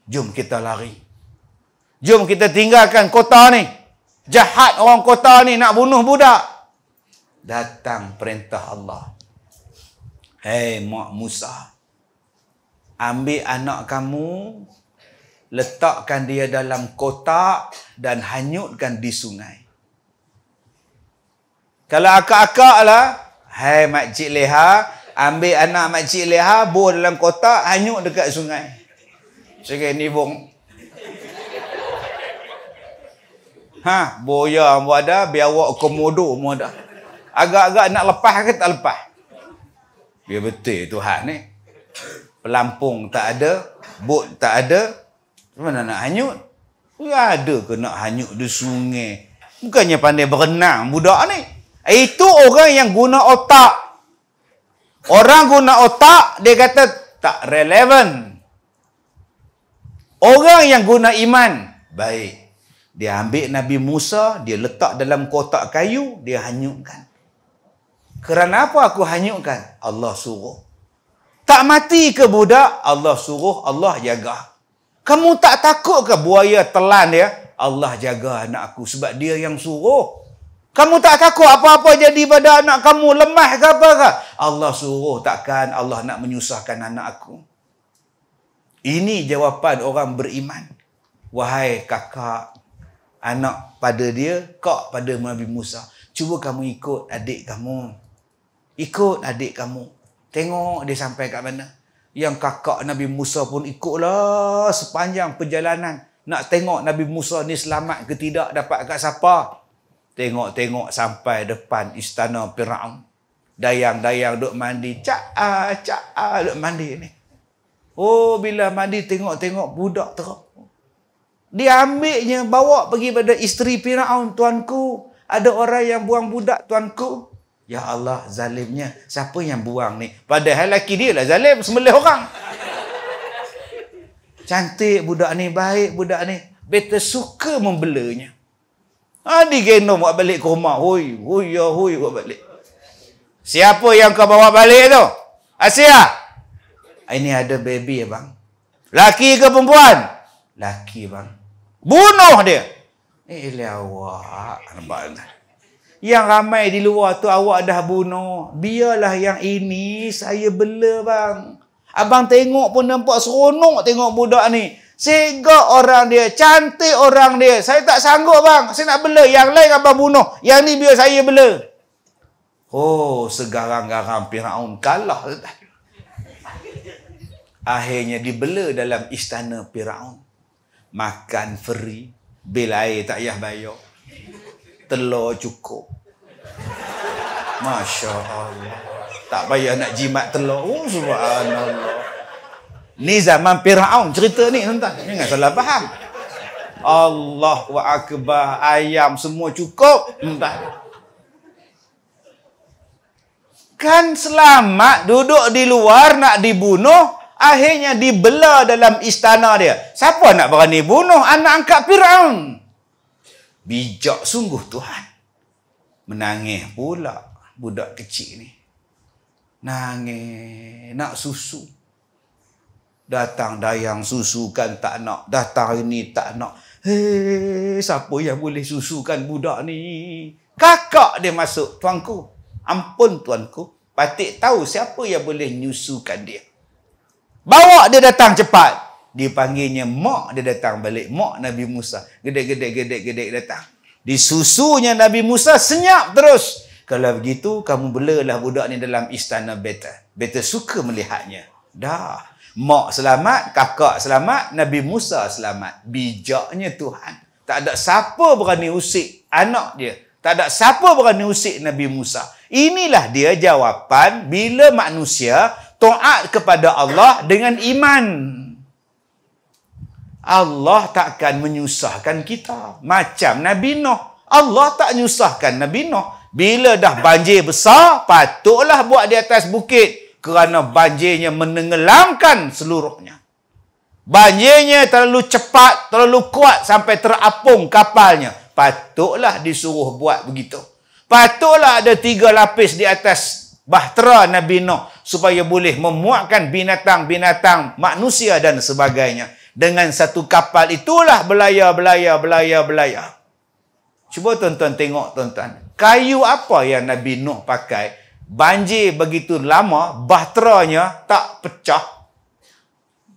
Jom kita lari. Jom kita tinggalkan kota ni. Jahat orang kota ni nak bunuh budak. Datang perintah Allah. Hei Mak Musa. Ambil anak kamu. Letakkan dia dalam kotak. Dan hanyutkan di sungai. Kalau akak-akak lah. Hei Mak Cik Leha. Leha ambil anak makcik leha buh dalam kotak hanyut dekat sungai cakap ni bong ha boya Muada ada biawak komodo muada. agak-agak nak lepas ke tak lepas dia betul Tuhan ni pelampung tak ada bot tak ada mana nak hanyut Ya ada ke nak hanyut di sungai? Bukannya pandai berenang budak ni. Itu orang yang guna otak. Orang guna otak, dia kata tak relevan. Orang yang guna iman, baik. Dia ambil Nabi Musa, dia letak dalam kotak kayu, dia hanyutkan. Kerana apa aku hanyutkan? Allah suruh. Tak mati ke budak? Allah suruh, Allah jaga. Kamu tak takut ke buaya telan dia? Allah jaga anak aku sebab dia yang suruh. Kamu tak kaku apa-apa jadi pada anak kamu lemah ke apa ke? Allah suruh takkan Allah nak menyusahkan anak aku. Ini jawapan orang beriman. Wahai kakak, anak pada dia, kak pada Nabi Musa. Cuba kamu ikut adik kamu. Ikut adik kamu. Tengok dia sampai kat mana. Yang kakak Nabi Musa pun ikutlah sepanjang perjalanan. Nak tengok Nabi Musa ni selamat ke tidak, dapat kat siapa tengok-tengok sampai depan istana Fir'aun. Dayang-dayang duk mandi. Ca'a, ah, ca'a ah, duk mandi ni. Oh, bila mandi tengok-tengok budak tu. Dia ambilnya bawa pergi pada isteri Fir'aun, tuanku. Ada orang yang buang budak, tuanku. Ya Allah, zalimnya. Siapa yang buang ni? Padahal lelaki dia lah zalim. Semelih orang. Cantik budak ni, baik budak ni. Better suka membelanya. Ha, digendong buat balik ke rumah. Hui, hui, ya, hui, buat balik. Siapa yang kau bawa balik tu? Asia. Ah, ini ada baby, ya, bang. Laki ke perempuan? Laki, bang. Bunuh dia. Eh, ilah awak. Yang ramai di luar tu awak dah bunuh. Biarlah yang ini saya bela, bang. Abang tengok pun nampak seronok tengok budak ni. Segak orang dia. Cantik orang dia. Saya tak sanggup bang. Saya nak bela. Yang lain abang bunuh. Yang ni biar saya bela. Oh, segarang-garang piraun kalah. Akhirnya dibela dalam istana piraun, Makan free. Bil air tak payah bayar. Telur cukup. Masya Allah. Tak payah nak jimat telur. Oh, subhanallah. Ni zaman Fir'aun cerita ni tuan-tuan. Jangan salah faham. Allah wa akbar ayam semua cukup tuan Kan selamat duduk di luar nak dibunuh akhirnya dibela dalam istana dia. Siapa nak berani bunuh anak angkat Fir'aun? Bijak sungguh Tuhan. Menangis pula budak kecil ni. Nangis, nak susu. Datang dayang susukan tak nak. Datang ini tak nak. Hei, siapa yang boleh susukan budak ni? Kakak dia masuk, tuanku. Ampun tuanku. Patik tahu siapa yang boleh nyusukan dia. Bawa dia datang cepat. Dipanggilnya mak dia datang balik. Mak Nabi Musa. Gede-gede-gede-gede datang. Disusunya Nabi Musa senyap terus. Kalau begitu, kamu belalah budak ni dalam istana beta. Beta suka melihatnya. Dah. Mak selamat, kakak selamat, Nabi Musa selamat. Bijaknya Tuhan. Tak ada siapa berani usik anak dia. Tak ada siapa berani usik Nabi Musa. Inilah dia jawapan bila manusia taat kepada Allah dengan iman. Allah takkan menyusahkan kita. Macam Nabi Nuh. Allah tak menyusahkan Nabi Nuh. Bila dah banjir besar, patutlah buat di atas bukit kerana banjirnya menenggelamkan seluruhnya. Banjirnya terlalu cepat, terlalu kuat sampai terapung kapalnya. Patutlah disuruh buat begitu. Patutlah ada tiga lapis di atas bahtera Nabi Noh supaya boleh memuatkan binatang-binatang manusia dan sebagainya. Dengan satu kapal itulah belayar, belayar, belayar, belayar. Cuba tuan-tuan tengok tuan-tuan. Kayu apa yang Nabi Noh pakai Banjir begitu lama, bahteranya tak pecah.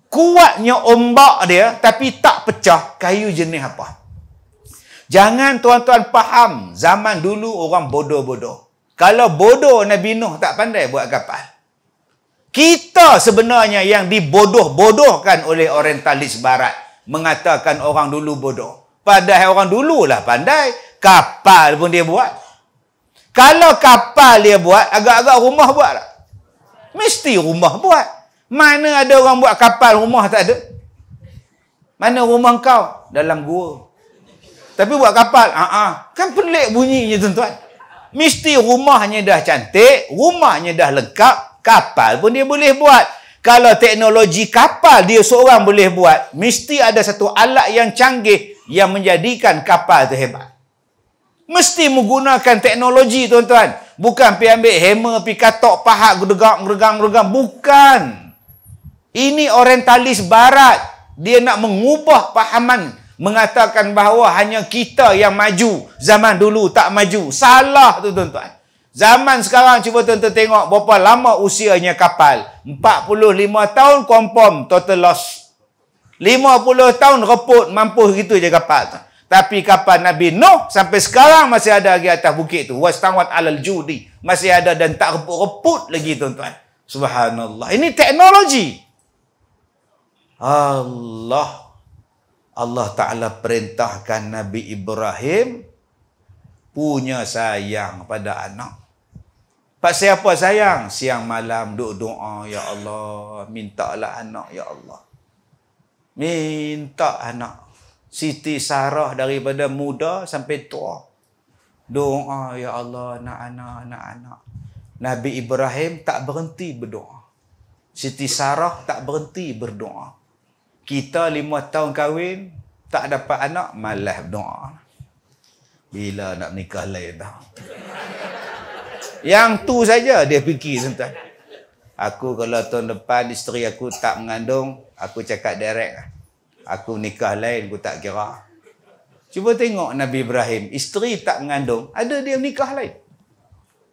Kuatnya ombak dia, tapi tak pecah. Kayu jenis apa? Jangan tuan-tuan faham zaman dulu orang bodoh-bodoh. Kalau bodoh Nabi Nuh tak pandai buat kapal. Kita sebenarnya yang dibodoh-bodohkan oleh orientalis barat. Mengatakan orang dulu bodoh. Padahal orang dululah pandai. Kapal pun dia buat. Kalau kapal dia buat, agak-agak rumah buat tak? Mesti rumah buat. Mana ada orang buat kapal rumah tak ada? Mana rumah kau? Dalam gua. Tapi buat kapal? Ah, uh Kan pelik bunyinya tuan-tuan. Mesti rumahnya dah cantik, rumahnya dah lengkap, kapal pun dia boleh buat. Kalau teknologi kapal dia seorang boleh buat, mesti ada satu alat yang canggih yang menjadikan kapal itu hebat. Mesti menggunakan teknologi tuan-tuan. Bukan pergi ambil hammer, pergi katok, pahak, gudegak, gudegak, gudegak. Bukan. Ini orientalis barat. Dia nak mengubah pahaman. Mengatakan bahawa hanya kita yang maju. Zaman dulu tak maju. Salah tu tuan-tuan. Zaman sekarang cuba tuan-tuan tengok berapa lama usianya kapal. 45 tahun confirm total loss. 50 tahun reput mampu gitu je kapal tu. Tapi kapal Nabi Nuh sampai sekarang masih ada lagi atas bukit itu, Wastawat alal judi. Masih ada dan tak reput-reput lagi tuan-tuan. Subhanallah. Ini teknologi. Allah. Allah Ta'ala perintahkan Nabi Ibrahim punya sayang pada anak. Pak siapa sayang? Siang malam duk doa, Ya Allah, mintalah anak, Ya Allah. Minta anak. Siti Sarah daripada muda sampai tua. Doa, Ya Allah, nak anak, nak anak. Nabi Ibrahim tak berhenti berdoa. Siti Sarah tak berhenti berdoa. Kita lima tahun kahwin, tak dapat anak, malah berdoa. Bila nak nikah lain dah. Yang tu saja dia fikir sentuh. Aku kalau tahun depan isteri aku tak mengandung, aku cakap direct lah. Aku nikah lain aku tak kira. Cuba tengok Nabi Ibrahim, isteri tak mengandung, ada dia nikah lain.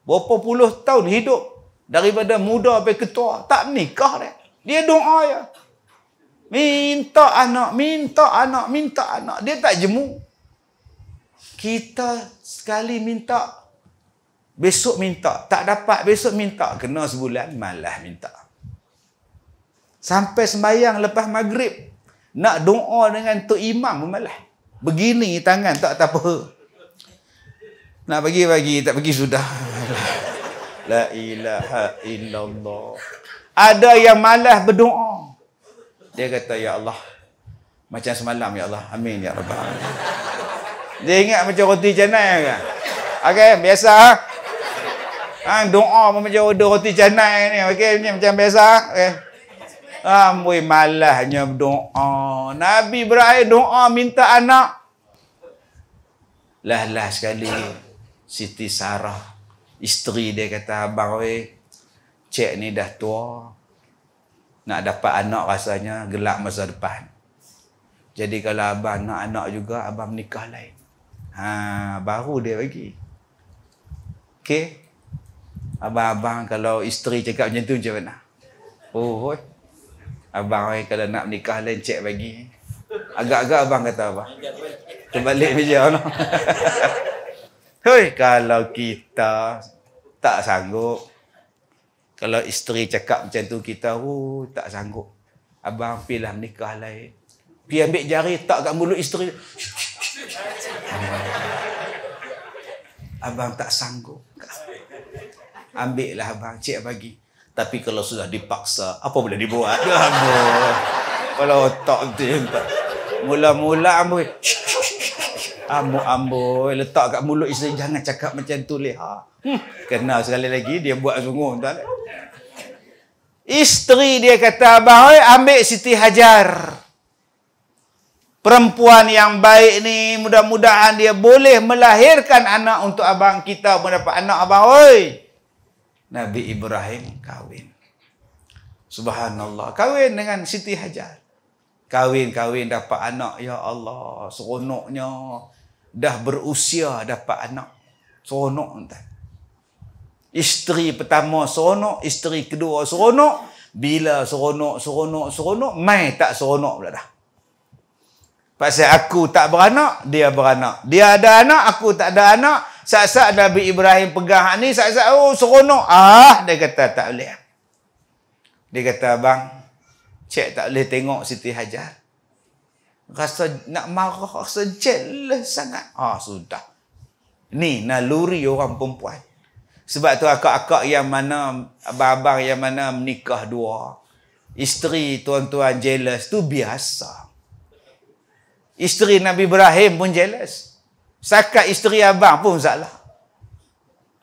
Berapa puluh tahun hidup daripada muda sampai ketua, tak nikah dia. Dia doa ya. Minta anak, minta anak, minta anak. Dia tak jemu. Kita sekali minta, besok minta. Tak dapat, besok minta. Kena sebulan, malah minta. Sampai sembahyang lepas maghrib, nak doa dengan Tok Imam pun malah. Begini tangan tak tak apa. Nak bagi bagi tak pergi sudah. La ilaha illallah. Ada yang malas berdoa. Dia kata ya Allah. Macam semalam ya Allah. Amin ya rabbal Dia ingat macam roti canai kan? Okey, biasa. Ha? doa macam roti canai ni. Okey, macam biasa. Okey. Amboi malahnya doa. Nabi berakhir doa minta anak. Lah lah sekali. Siti Sarah. Isteri dia kata, Abang weh, cik ni dah tua. Nak dapat anak rasanya gelap masa depan. Jadi kalau abang nak anak juga, abang nikah lain. Ha, baru dia bagi. Okey? Abang-abang kalau isteri cakap macam tu macam mana? Oh, oh. Abang eh, kalau nak nikah lain cek bagi. Agak-agak abang kata apa? Terbalik meja no. Hoi, kalau kita tak sanggup. Kalau isteri cakap macam tu kita, oh, tak sanggup. Abang pilih nikah lain. Pi ambil jari tak kat mulut isteri. abang tak sanggup. Ambil lah abang, cek bagi. Tapi kalau sudah dipaksa, apa boleh dibuat? Ya Kalau otak tu tak. Mula-mula amboi. Amboi, amboi. Letak kat mulut isteri, jangan cakap macam tu leha. Ha. Hmm. Kena sekali lagi, dia buat sungguh. Tak? Isteri dia kata, Abang, ambil Siti Hajar. Perempuan yang baik ni mudah-mudahan dia boleh melahirkan anak untuk abang kita mendapat anak abang. Oi, Nabi Ibrahim kawin. Subhanallah. Kawin dengan Siti Hajar. Kawin-kawin dapat anak. Ya Allah. Seronoknya. Dah berusia dapat anak. Seronok entah. Isteri pertama seronok. Isteri kedua seronok. Bila seronok, seronok, seronok. Mai tak seronok pula dah. Pasal aku tak beranak, dia beranak. Dia ada anak, aku tak ada anak. Saat-saat Nabi Ibrahim pegang hak ni, saat-saat, oh, seronok. Ah, dia kata, tak boleh. Dia kata, bang cek tak boleh tengok Siti Hajar. Rasa nak marah, rasa jealous sangat. Ah, sudah. Ni, naluri orang perempuan. Sebab tu akak-akak yang mana, abang-abang yang mana menikah dua. Isteri tuan-tuan jealous tu biasa. Isteri Nabi Ibrahim pun jealous. Sakat isteri abang pun salah.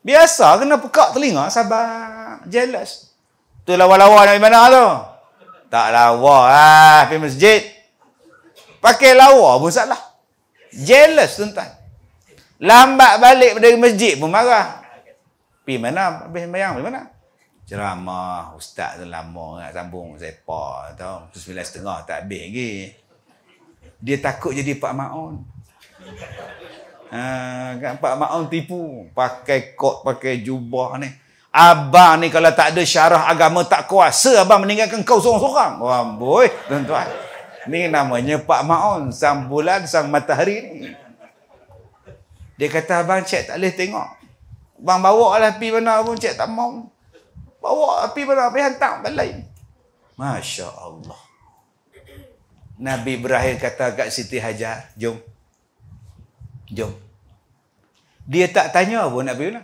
Biasa kena pekak telinga sabar. Jelas. Tu lawa-lawa nak mana tu? Tak lawa ah, pergi masjid. Pakai lawa pun salah. Jealous tuan-tuan. Lambat balik dari masjid pun marah. Pi mana? Habis bayang pergi mana? Ceramah ustaz tu lama nak sambung sepa tau. 9.30 tak habis lagi. Dia takut jadi Pak Maun. Ha, kan Pak Ma'un tipu. Pakai kot, pakai jubah ni. Abang ni kalau tak ada syarah agama tak kuasa, abang meninggalkan kau seorang-seorang. Wah, tuan-tuan. Ni namanya Pak Ma'un. Sang bulan, sang matahari ni. Dia kata, abang cek tak boleh tengok. Abang bawa lah pergi mana pun cek tak mau. Bawa pergi mana pun hantar balai. Masya Allah. Nabi Ibrahim kata kat Siti Hajar, jom Jom. Dia tak tanya pun nak pergi mana.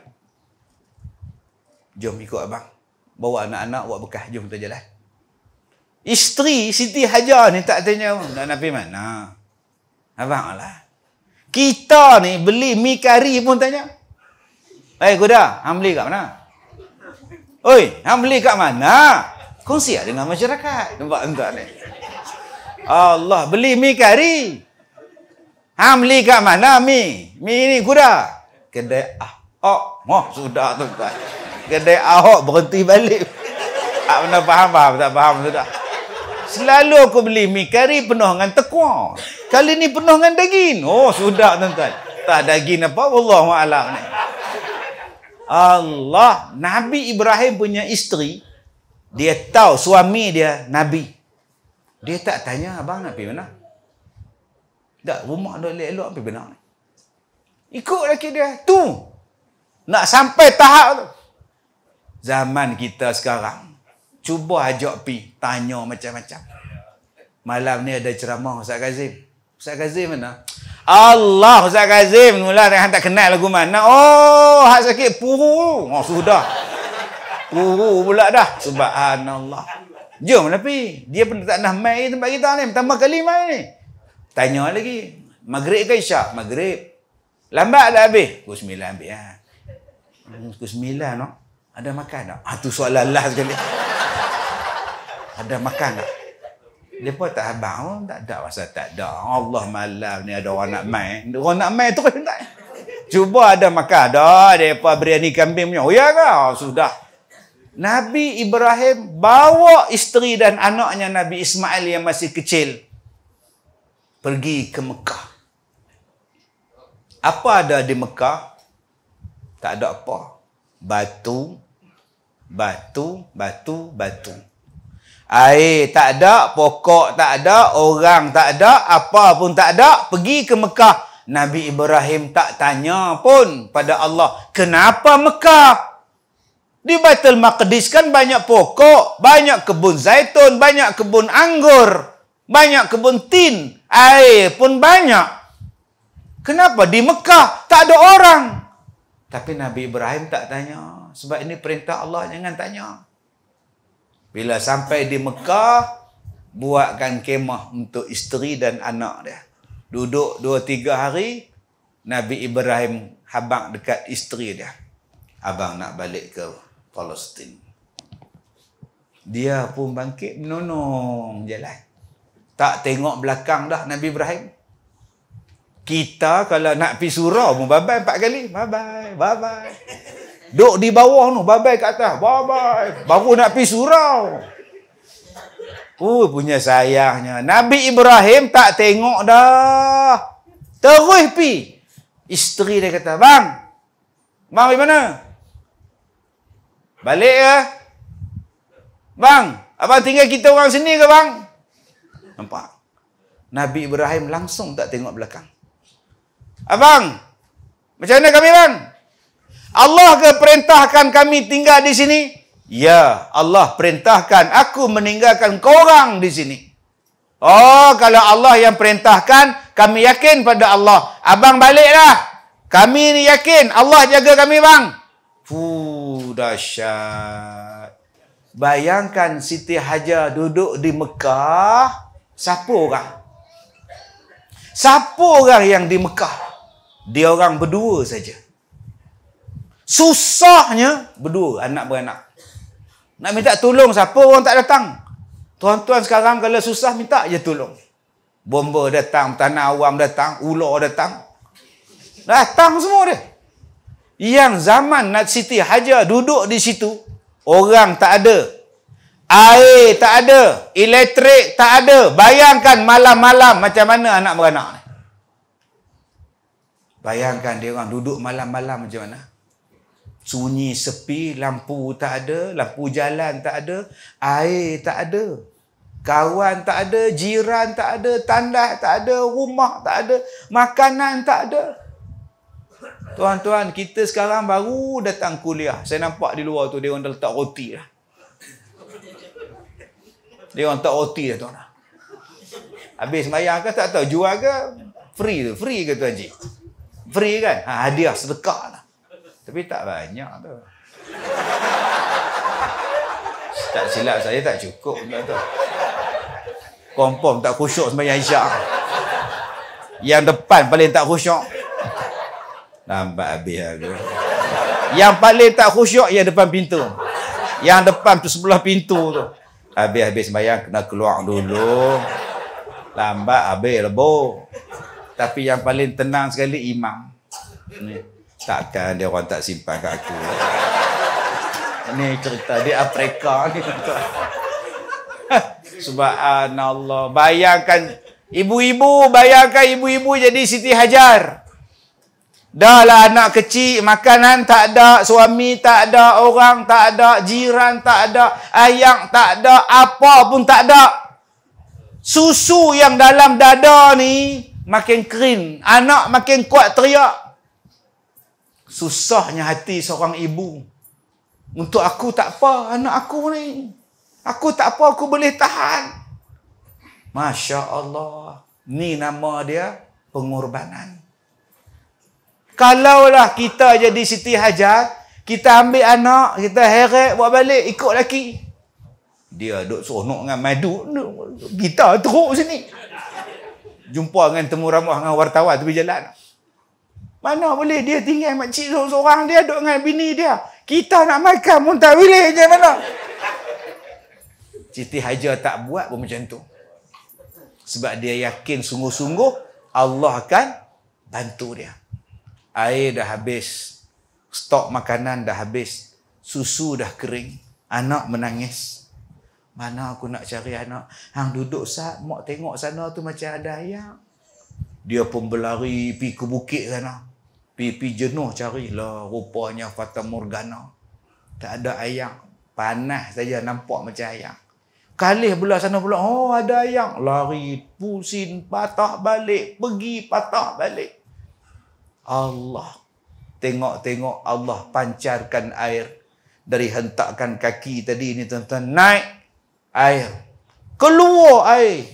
Jom ikut abang. Bawa anak-anak, bawa bekas. Jom kita jalan. Isteri Siti Hajar ni tak tanya pun. Nak, nak pergi mana? Abang lah. Kita ni beli mi kari pun tanya. Eh hey, kuda, hang beli kat mana? Oi, hang beli kat mana? Kongsi lah dengan masyarakat. Nampak tak ni? Allah, beli mi kari. Hamli kat mana mi? Mi ni kuda. Kedai ahok. Oh, sudah tu. Kedai oh berhenti balik. Tak pernah faham, faham. Tak faham, sudah. Selalu aku beli mi kari penuh dengan tekwa. Kali ni penuh dengan daging. Oh, sudah tuan-tuan. Tak daging apa? Allah ma'alam ni. Allah. Nabi Ibrahim punya isteri. Dia tahu suami dia Nabi. Dia tak tanya abang nak pergi mana? Tak, rumah dah elok-elok apa benar ni? Ikut laki dia. Tu. Nak sampai tahap tu. Zaman kita sekarang. Cuba ajak pi Tanya macam-macam. Malam ni ada ceramah Ustaz Kazim. Ustaz Kazim mana? Allah Ustaz Kazim. Mula dah kan tak kenal lagu mana. Oh, hak sakit. Puhu. Oh, sudah. Puhu pula dah. Subhanallah. Jom lah pi. Dia pun tak nak main tempat kita ni. Pertama kali main ni. Tanya lagi. Maghrib ke Isyak? Maghrib. Lambat dah habis? Pukul sembilan habis. Ha. Pukul sembilan no? Ada makan tak? Ha, tu soalan last sekali. ada makan tak? Dia tak habang. Oh, tak ada masa tak ada. Allah malam ni ada orang nak main. Orang nak main tu kan tak? Cuba ada makan. Dah, dia pun beriani kambing punya. Oh ya ke? Oh, sudah. Nabi Ibrahim bawa isteri dan anaknya Nabi Ismail yang masih kecil pergi ke Mekah. Apa ada di Mekah? Tak ada apa. Batu, batu, batu, batu. Air tak ada, pokok tak ada, orang tak ada, apa pun tak ada, pergi ke Mekah. Nabi Ibrahim tak tanya pun pada Allah, kenapa Mekah? Di Baitul Maqdis kan banyak pokok, banyak kebun zaitun, banyak kebun anggur, banyak kebun tin air pun banyak. Kenapa di Mekah tak ada orang? Tapi Nabi Ibrahim tak tanya. Sebab ini perintah Allah, jangan tanya. Bila sampai di Mekah, buatkan kemah untuk isteri dan anak dia. Duduk dua tiga hari, Nabi Ibrahim habang dekat isteri dia. Abang nak balik ke Palestin. Dia pun bangkit menonong lah tak tengok belakang dah Nabi Ibrahim kita kalau nak pergi surau pun babai empat kali babai babai duk di bawah tu babai kat atas babai baru nak pergi surau Uh, punya sayangnya Nabi Ibrahim tak tengok dah terus pi isteri dia kata bang bang di mana balik ya bang abang tinggal kita orang sini ke bang Nampak? Nabi Ibrahim langsung tak tengok belakang. Abang, macam mana kami bang? Allah ke perintahkan kami tinggal di sini? Ya, Allah perintahkan aku meninggalkan korang di sini. Oh, kalau Allah yang perintahkan, kami yakin pada Allah. Abang baliklah. Kami ni yakin Allah jaga kami bang. Fuh, dahsyat. Bayangkan Siti Hajar duduk di Mekah, Siapa orang? Siapa orang yang di Mekah? Dia orang berdua saja. Susahnya berdua anak beranak. Nak minta tolong siapa orang tak datang. Tuan-tuan sekarang kalau susah minta je tolong. Bomba datang, tanah awam datang, ular datang. Datang semua dia. Yang zaman Nat Siti Hajar duduk di situ, orang tak ada, Air tak ada. Elektrik tak ada. Bayangkan malam-malam macam mana anak beranak ni. Bayangkan dia orang duduk malam-malam macam mana. Sunyi, sepi, lampu tak ada, lampu jalan tak ada, air tak ada. Kawan tak ada, jiran tak ada, tandas tak ada, rumah tak ada, makanan tak ada. Tuan-tuan, kita sekarang baru datang kuliah. Saya nampak di luar tu, dia orang dah letak roti lah. Dia orang tak OT dah tuan. Habis sembahyang ke tak tahu jual ke free tu, free ke tuan Haji. Free kan? Ha, hadiah sedekah lah. Tapi tak banyak tu. tak silap saya tak cukup Kompong tak khusyuk semayang Isyak. Yang depan paling tak khusyuk. Nampak habis aku. Lah yang paling tak khusyuk yang depan pintu. Yang depan tu sebelah pintu tu. Habis-habis sembahyang kena keluar dulu. Lambat habis lebo. Tapi yang paling tenang sekali imam. Ni. Takkan dia orang tak simpan kat aku. Ini cerita di Afrika ni. Subhanallah. Bayangkan ibu-ibu, bayangkan ibu-ibu jadi Siti Hajar. Dah lah anak kecil, makanan tak ada, suami tak ada, orang tak ada, jiran tak ada, ayam tak ada, apa pun tak ada. Susu yang dalam dada ni makin krim, anak makin kuat teriak. Susahnya hati seorang ibu. Untuk aku tak apa anak aku ni. Aku tak apa aku boleh tahan. Masya Allah. Ni nama dia pengorbanan. Kalaulah kita jadi Siti Hajar, kita ambil anak, kita heret buat balik, ikut laki. Dia duduk seronok dengan madu. Kita teruk sini. Jumpa dengan temu ramah dengan wartawan tu berjalan Mana boleh dia tinggal makcik seorang-seorang dia duduk dengan bini dia. Kita nak makan pun tak boleh je mana. Siti Hajar tak buat pun macam tu. Sebab dia yakin sungguh-sungguh Allah akan bantu dia air dah habis, stok makanan dah habis, susu dah kering, anak menangis. Mana aku nak cari anak? Hang duduk sat, mak tengok sana tu macam ada ayam. Dia pun berlari pi ke bukit sana. Pi pi jenuh carilah rupanya Fata Morgana. Tak ada ayam. Panas saja nampak macam ayam. Kalih pula sana pula. Oh ada ayam. Lari pusing patah balik. Pergi patah balik. Allah. Tengok-tengok Allah pancarkan air dari hentakkan kaki tadi ni tuan-tuan. Naik air. Keluar air.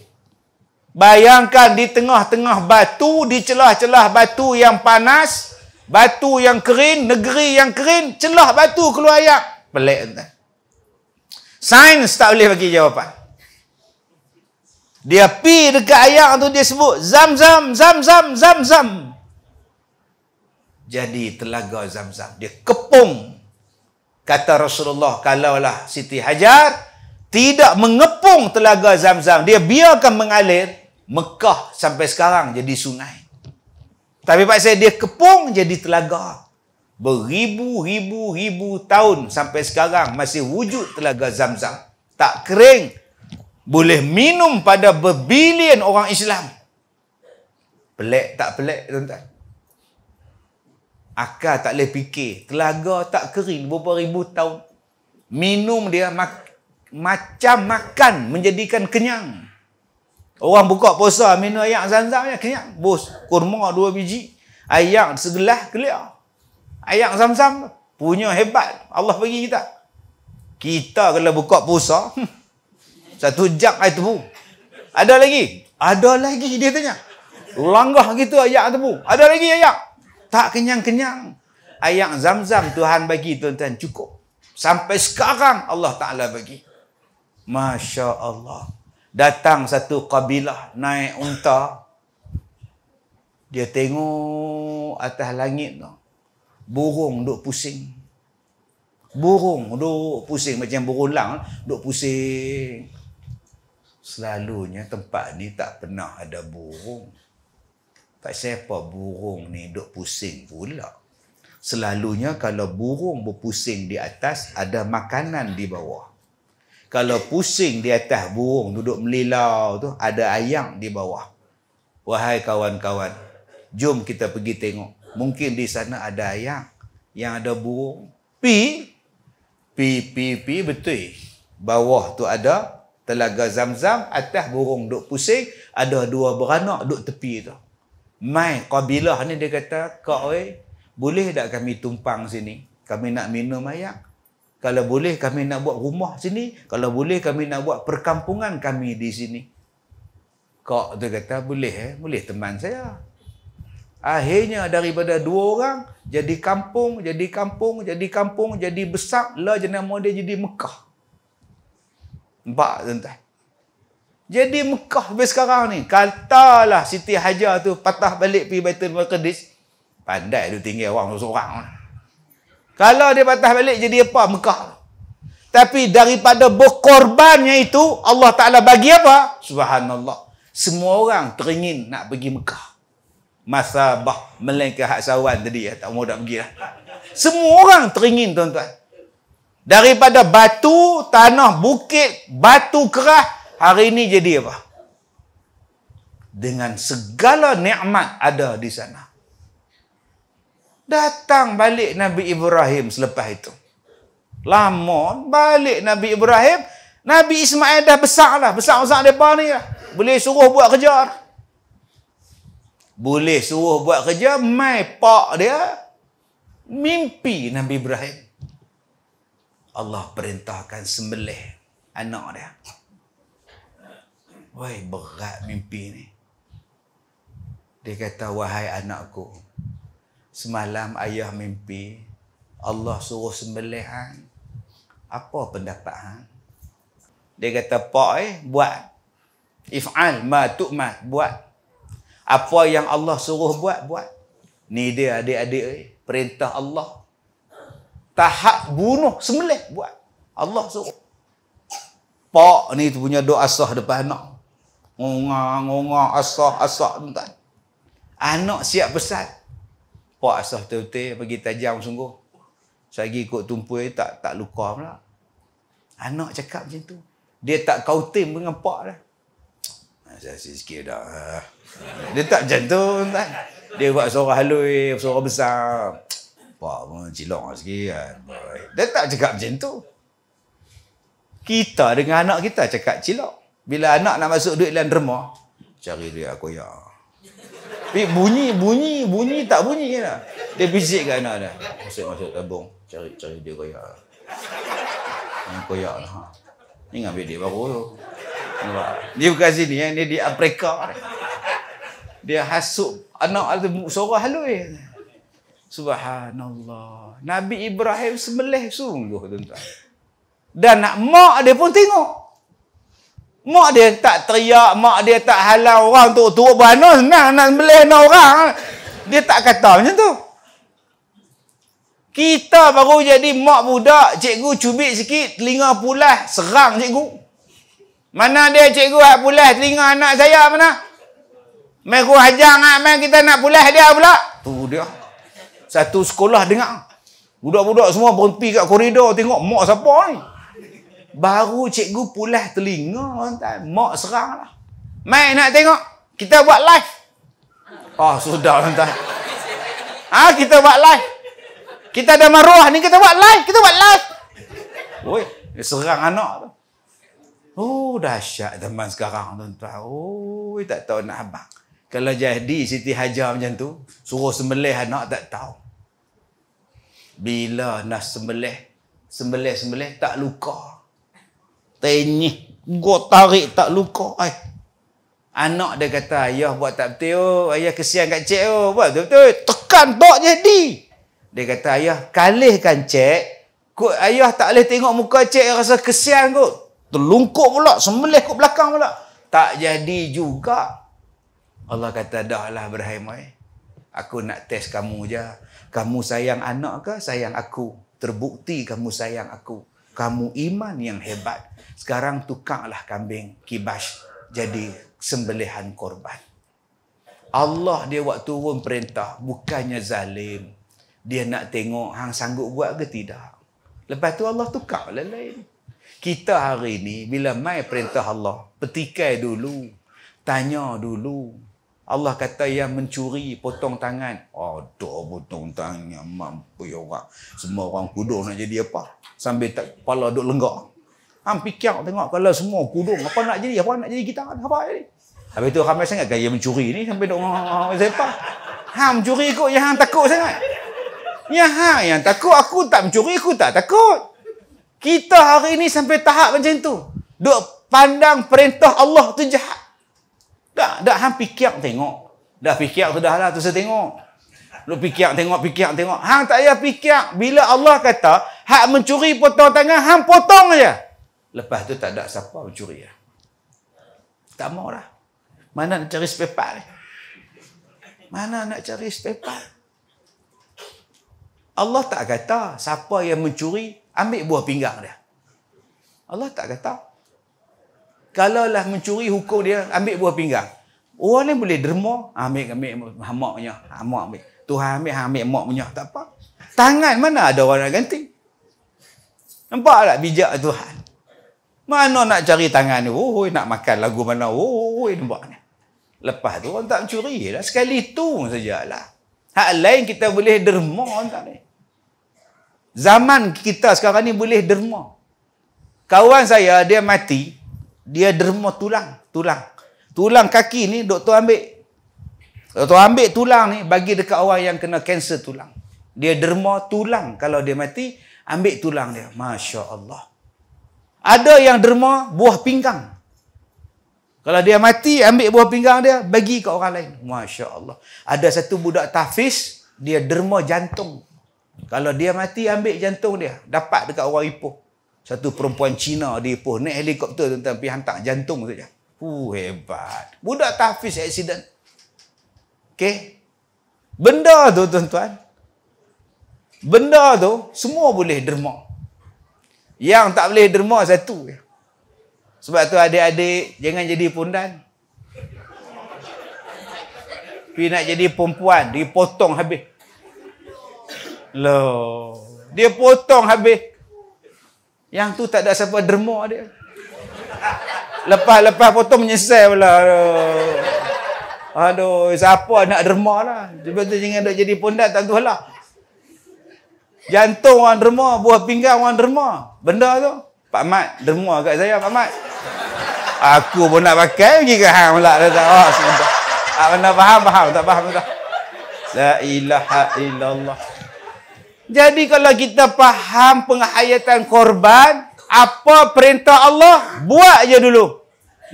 Bayangkan di tengah-tengah batu, di celah-celah batu yang panas, batu yang kering, negeri yang kering, celah batu keluar air. Pelik tuan-tuan. Sains tak boleh bagi jawapan. Dia pi dekat ayam tu dia sebut zam zam zam zam zam zam jadi telaga zam-zam. Dia kepung. Kata Rasulullah, kalaulah Siti Hajar tidak mengepung telaga zam-zam, dia biarkan mengalir, Mekah sampai sekarang jadi sungai. Tapi Pak saya, dia kepung jadi telaga. Beribu-ribu-ribu tahun sampai sekarang masih wujud telaga zam-zam. Tak kering. Boleh minum pada berbilion orang Islam. Pelik tak pelik, tuan-tuan? Akal tak boleh fikir. Telaga tak kering beberapa ribu tahun. Minum dia mak- macam makan menjadikan kenyang. Orang buka puasa minum ayak zam-zam kenyang. Bos, kurma dua biji. Ayak segelah keliar. Ayak zam-zam punya hebat. Allah bagi kita. Kita kalau buka puasa, satu jak air tebu. Ada lagi? Ada lagi dia tanya. Langgah gitu ayak tebu. Ada lagi ayak? Tak kenyang-kenyang. Ayak zam-zam Tuhan bagi tuan-tuan cukup. Sampai sekarang Allah Ta'ala bagi. Masya Allah. Datang satu kabilah naik unta. Dia tengok atas langit tu. Burung duduk pusing. Burung duduk pusing macam burung lang. duduk pusing. Selalunya tempat ni tak pernah ada burung. Tak siapa burung ni duk pusing pula. Selalunya kalau burung berpusing di atas, ada makanan di bawah. Kalau pusing di atas burung duduk melilau tu, ada ayam di bawah. Wahai kawan-kawan, jom kita pergi tengok. Mungkin di sana ada ayam yang ada burung. Pi, pi, pi, pi, betul. Bawah tu ada telaga zam-zam, atas burung duduk pusing, ada dua beranak duduk tepi tu. Mai kabilah ni dia kata, kak oi, boleh tak kami tumpang sini? Kami nak minum ayak. Kalau boleh kami nak buat rumah sini, kalau boleh kami nak buat perkampungan kami di sini. Kak tu kata, boleh eh, boleh teman saya. Akhirnya daripada dua orang, jadi kampung, jadi kampung, jadi kampung, jadi besar, lah jenama dia jadi Mekah. Nampak tuan-tuan? Jadi Mekah sampai sekarang ni. Katalah Siti Hajar tu patah balik pergi Baitul Maqdis. Pandai tu tinggi orang seorang. Kalau dia patah balik jadi apa Mekah? Tapi daripada berkorbannya itu Allah Ta'ala bagi apa? Subhanallah. Semua orang teringin nak pergi Mekah. bah melengkah hak sawan tadi. Ya. Tak mau nak pergi lah. Semua orang teringin tuan-tuan. Daripada batu, tanah, bukit, batu kerah, hari ini jadi apa? Dengan segala nikmat ada di sana. Datang balik Nabi Ibrahim selepas itu. Lama balik Nabi Ibrahim. Nabi Ismail dah besar lah. Besar-besar mereka ni lah. Boleh suruh buat kerja. Boleh suruh buat kerja. Mai pak dia. Mimpi Nabi Ibrahim. Allah perintahkan sembelih anak dia. Wah, berat mimpi ni. Dia kata, wahai anakku. Semalam ayah mimpi. Allah suruh sembelihan. Apa pendapat hang? Dia kata, pak eh, buat. If'al ma tu'mat, buat. Apa yang Allah suruh buat, buat. Ni dia adik-adik eh. Perintah Allah. Tahap bunuh, sembelih, buat. Allah suruh. Pak ni tu punya doa sah depan anak. No. Nga, nga, asah, asah tuan Anak siap besar. Pak asah betul pergi tajam sungguh. Saya pergi ikut tumpui tak tak luka pula. Anak cakap macam tu. Dia tak kautim dengan pak lah Saya rasa sikit dah. Dia tak macam tu tuan Dia buat suara halus, suara besar. Pak pun cilok lah sikit kan. Dia tak cakap macam tu. Kita dengan anak kita cakap cilok. Bila anak nak masuk duit dalam derma, cari dia ya. koyak. Tapi bunyi, bunyi, bunyi tak bunyi kan? Lah. Dia bisik ke anak dia. Masuk-masuk tabung, cari cari dia koyak. Yang koyak lah. Ini dengan bedek baru tu. Nampak? Dia bukan sini, yang eh. dia di Afrika. Dia hasuk anak tu seorang halus. Eh. Subhanallah. Nabi Ibrahim sembelih sungguh tuan-tuan. Dan nak mak dia pun tengok. Mak dia tak teriak, mak dia tak halau orang untuk turut beranus, nak nak beli nak orang. Dia tak kata macam tu. Kita baru jadi mak budak, cikgu cubit sikit, telinga pulas, serang cikgu. Mana dia cikgu hak pulas telinga anak saya mana? Main ku hajang ah, main kita nak pulas dia pula. Tu dia. Satu sekolah dengar. Budak-budak semua berhenti kat koridor tengok mak siapa ni. Baru cikgu pulas telinga tuan-tuan. Mak serang lah. Mai nak tengok. Kita buat live. Oh, sudah tuan-tuan. Ha, kita buat live. Kita ada maruah ni, kita buat live. Kita buat live. Weh, serang anak tu. Oh, dahsyat teman sekarang tuan-tuan. Oh, tak tahu nak abang. Kalau jadi Siti Hajar macam tu, suruh sembelih anak tak tahu. Bila nak sembelih, sembelih-sembelih tak luka. Tenyih. Gua tarik tak luka. Ay. Anak dia kata, ayah buat tak betul. Oh. Ayah kesian kat cik. Oh. Buat betul-betul. Tekan tak jadi. Dia kata, ayah kalihkan cik. Kut, ayah tak boleh tengok muka cik yang rasa kesian kot. Terlungkup pula. Semelih kot belakang pula. Tak jadi juga. Allah kata, dah lah berhaimai. Aku nak test kamu je. Kamu sayang anak ke? Sayang aku. Terbukti kamu sayang aku. Kamu iman yang hebat. Sekarang tukarlah kambing kibas jadi sembelihan korban. Allah dia waktu turun perintah bukannya zalim. Dia nak tengok hang sanggup buat ke tidak. Lepas tu Allah tukar lah lain. Kita hari ni bila mai perintah Allah, petikai dulu, tanya dulu. Allah kata yang mencuri potong tangan. Oh, tak potong tangan mampu ya orang. Semua orang kuduh nak jadi apa? Sambil tak kepala duk lenggak. Hang fikir tengok kalau semua kudung apa nak jadi? Apa nak jadi kita? Apa jadi? Habis tu ramai sangat gaya mencuri ni sampai dok sepak. Hang mencuri kot yang hang takut sangat. Ya hang yang takut aku tak mencuri aku tak takut. Kita hari ini sampai tahap macam tu. Dok pandang perintah Allah tu jahat. Tak tak hang fikir tengok. Dah fikir lah tu saya tengok. Lu fikir tengok fikir tengok. Hang tak payah fikir bila Allah kata hak mencuri potong tangan hang potong aja. Ya? Lepas tu tak ada siapa mencuri lah. Tak mau lah. Mana nak cari spare ni? Mana nak cari spare Allah tak kata siapa yang mencuri, ambil buah pinggang dia. Allah tak kata. Kalau lah mencuri hukum dia, ambil buah pinggang. Orang ni boleh derma, ambil ambil hamak punya, hamak ambil. Tuhan ambil ambil mak punya, tak apa. Tangan mana ada orang nak ganti? Nampak tak bijak Tuhan? Mana nak cari tangan ni? Oh, nak makan lagu mana? Oh, nampak ni. Lepas tu orang tak mencuri lah. Sekali tu sajalah. Hak lain kita boleh derma orang tak ni. Zaman kita sekarang ni boleh derma. Kawan saya dia mati, dia derma tulang, tulang. Tulang kaki ni doktor ambil. Doktor ambil tulang ni bagi dekat orang yang kena kanser tulang. Dia derma tulang kalau dia mati, ambil tulang dia. Masya-Allah ada yang derma buah pinggang. Kalau dia mati, ambil buah pinggang dia, bagi ke orang lain. Masya Allah. Ada satu budak tafis, dia derma jantung. Kalau dia mati, ambil jantung dia. Dapat dekat orang Ipoh. Satu perempuan Cina di Ipoh. Naik helikopter tuan-tuan, pergi hantar jantung saja. Uh, hebat. Budak tafis, accident. Okay? Benda tu tuan-tuan. Benda tu, semua boleh dermak. Yang tak boleh derma satu. Sebab tu adik-adik jangan jadi pundan. Pi nak jadi perempuan dipotong habis. Loh, dia potong habis. Yang tu tak ada siapa derma dia. Lepas-lepas potong menyesal pula. Aduh. siapa nak derma lah. Sebab tu jangan nak jadi pundan tak lah. Jantung orang derma, buah pinggang orang derma. Benda tu. Pak Mat, derma kat saya Pak Mat. Aku pun nak pakai pergi ke hang pula dah tak. Oh, ah, sebentar. Ah, tak pernah faham, faham, tak faham tak. La ilaha illallah. Jadi kalau kita faham penghayatan korban, apa perintah Allah, buat aja dulu.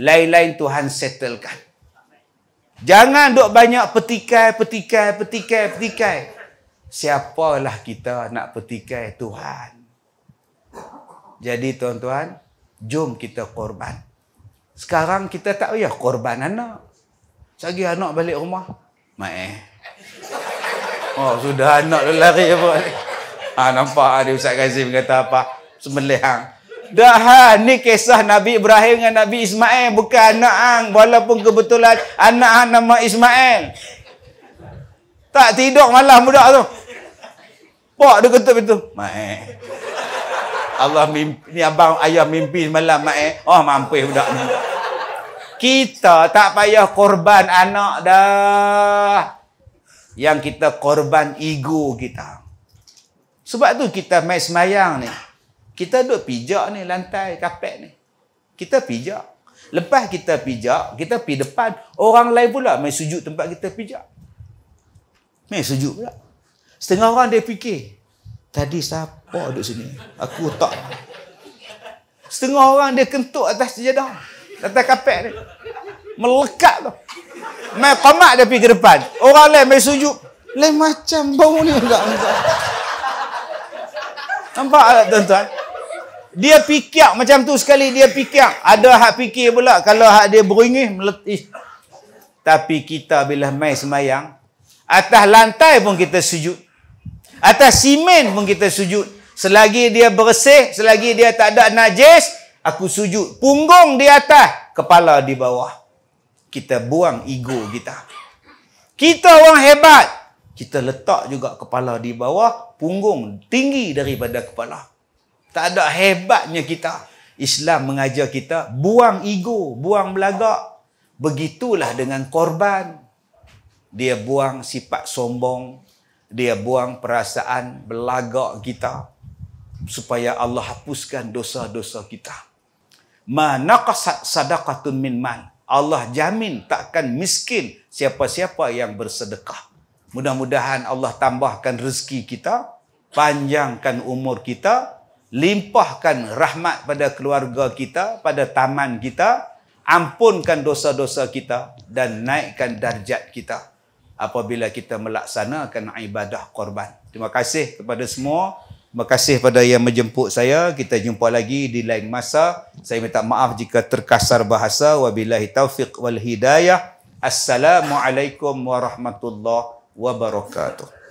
Lain-lain Tuhan settlekan. Jangan duk banyak petikai, petikai, petikai. petikai siapalah kita nak petikai Tuhan. Jadi tuan-tuan, jom kita korban. Sekarang kita tak payah korban anak. Sagi anak balik rumah. Mak eh. Oh, sudah anak dia lari apa ni? Ha, nampak ada Ustaz Kazim kata apa? Semelihang. Dah ha, ni kisah Nabi Ibrahim dengan Nabi Ismail bukan anak hang walaupun kebetulan anak hang nama Ismail. Tak tidur malam budak tu. Pak dia kata begitu. Mak eh. Allah mimpi. Ni abang ayah mimpi malam mak eh. Oh mampir budak ni. Kita tak payah korban anak dah. Yang kita korban ego kita. Sebab tu kita main semayang ni. Kita duduk pijak ni lantai kapek ni. Kita pijak. Lepas kita pijak, kita pi depan. Orang lain pula main sujud tempat kita pijak. Main sujud pula. Setengah orang dia fikir, tadi siapa duduk sini? Aku tak. Setengah orang dia kentut atas sejadah. Atas kapek ni. Melekat tu. Main komak dia pergi ke depan. Orang lain main sujud. Lain macam bau ni. Enggak, enggak. Nampak tak tuan-tuan? Dia fikir macam tu sekali. Dia fikir. Ada hak fikir pula. Kalau hak dia beringih, meletih. Tapi kita bila main semayang, atas lantai pun kita sujud. Atas simen pun kita sujud. Selagi dia bersih, selagi dia tak ada najis, aku sujud. Punggung di atas, kepala di bawah. Kita buang ego kita. Kita orang hebat. Kita letak juga kepala di bawah, punggung tinggi daripada kepala. Tak ada hebatnya kita. Islam mengajar kita buang ego, buang belagak. Begitulah dengan korban. Dia buang sifat sombong, dia buang perasaan belagak kita supaya Allah hapuskan dosa-dosa kita. Mana qasad sadaqatun min man? Allah jamin takkan miskin siapa-siapa yang bersedekah. Mudah-mudahan Allah tambahkan rezeki kita, panjangkan umur kita, limpahkan rahmat pada keluarga kita, pada taman kita, ampunkan dosa-dosa kita dan naikkan darjat kita apabila kita melaksanakan ibadah korban. Terima kasih kepada semua. Terima kasih kepada yang menjemput saya. Kita jumpa lagi di lain masa. Saya minta maaf jika terkasar bahasa. Wabilahi taufiq wal hidayah. Assalamualaikum warahmatullahi wabarakatuh.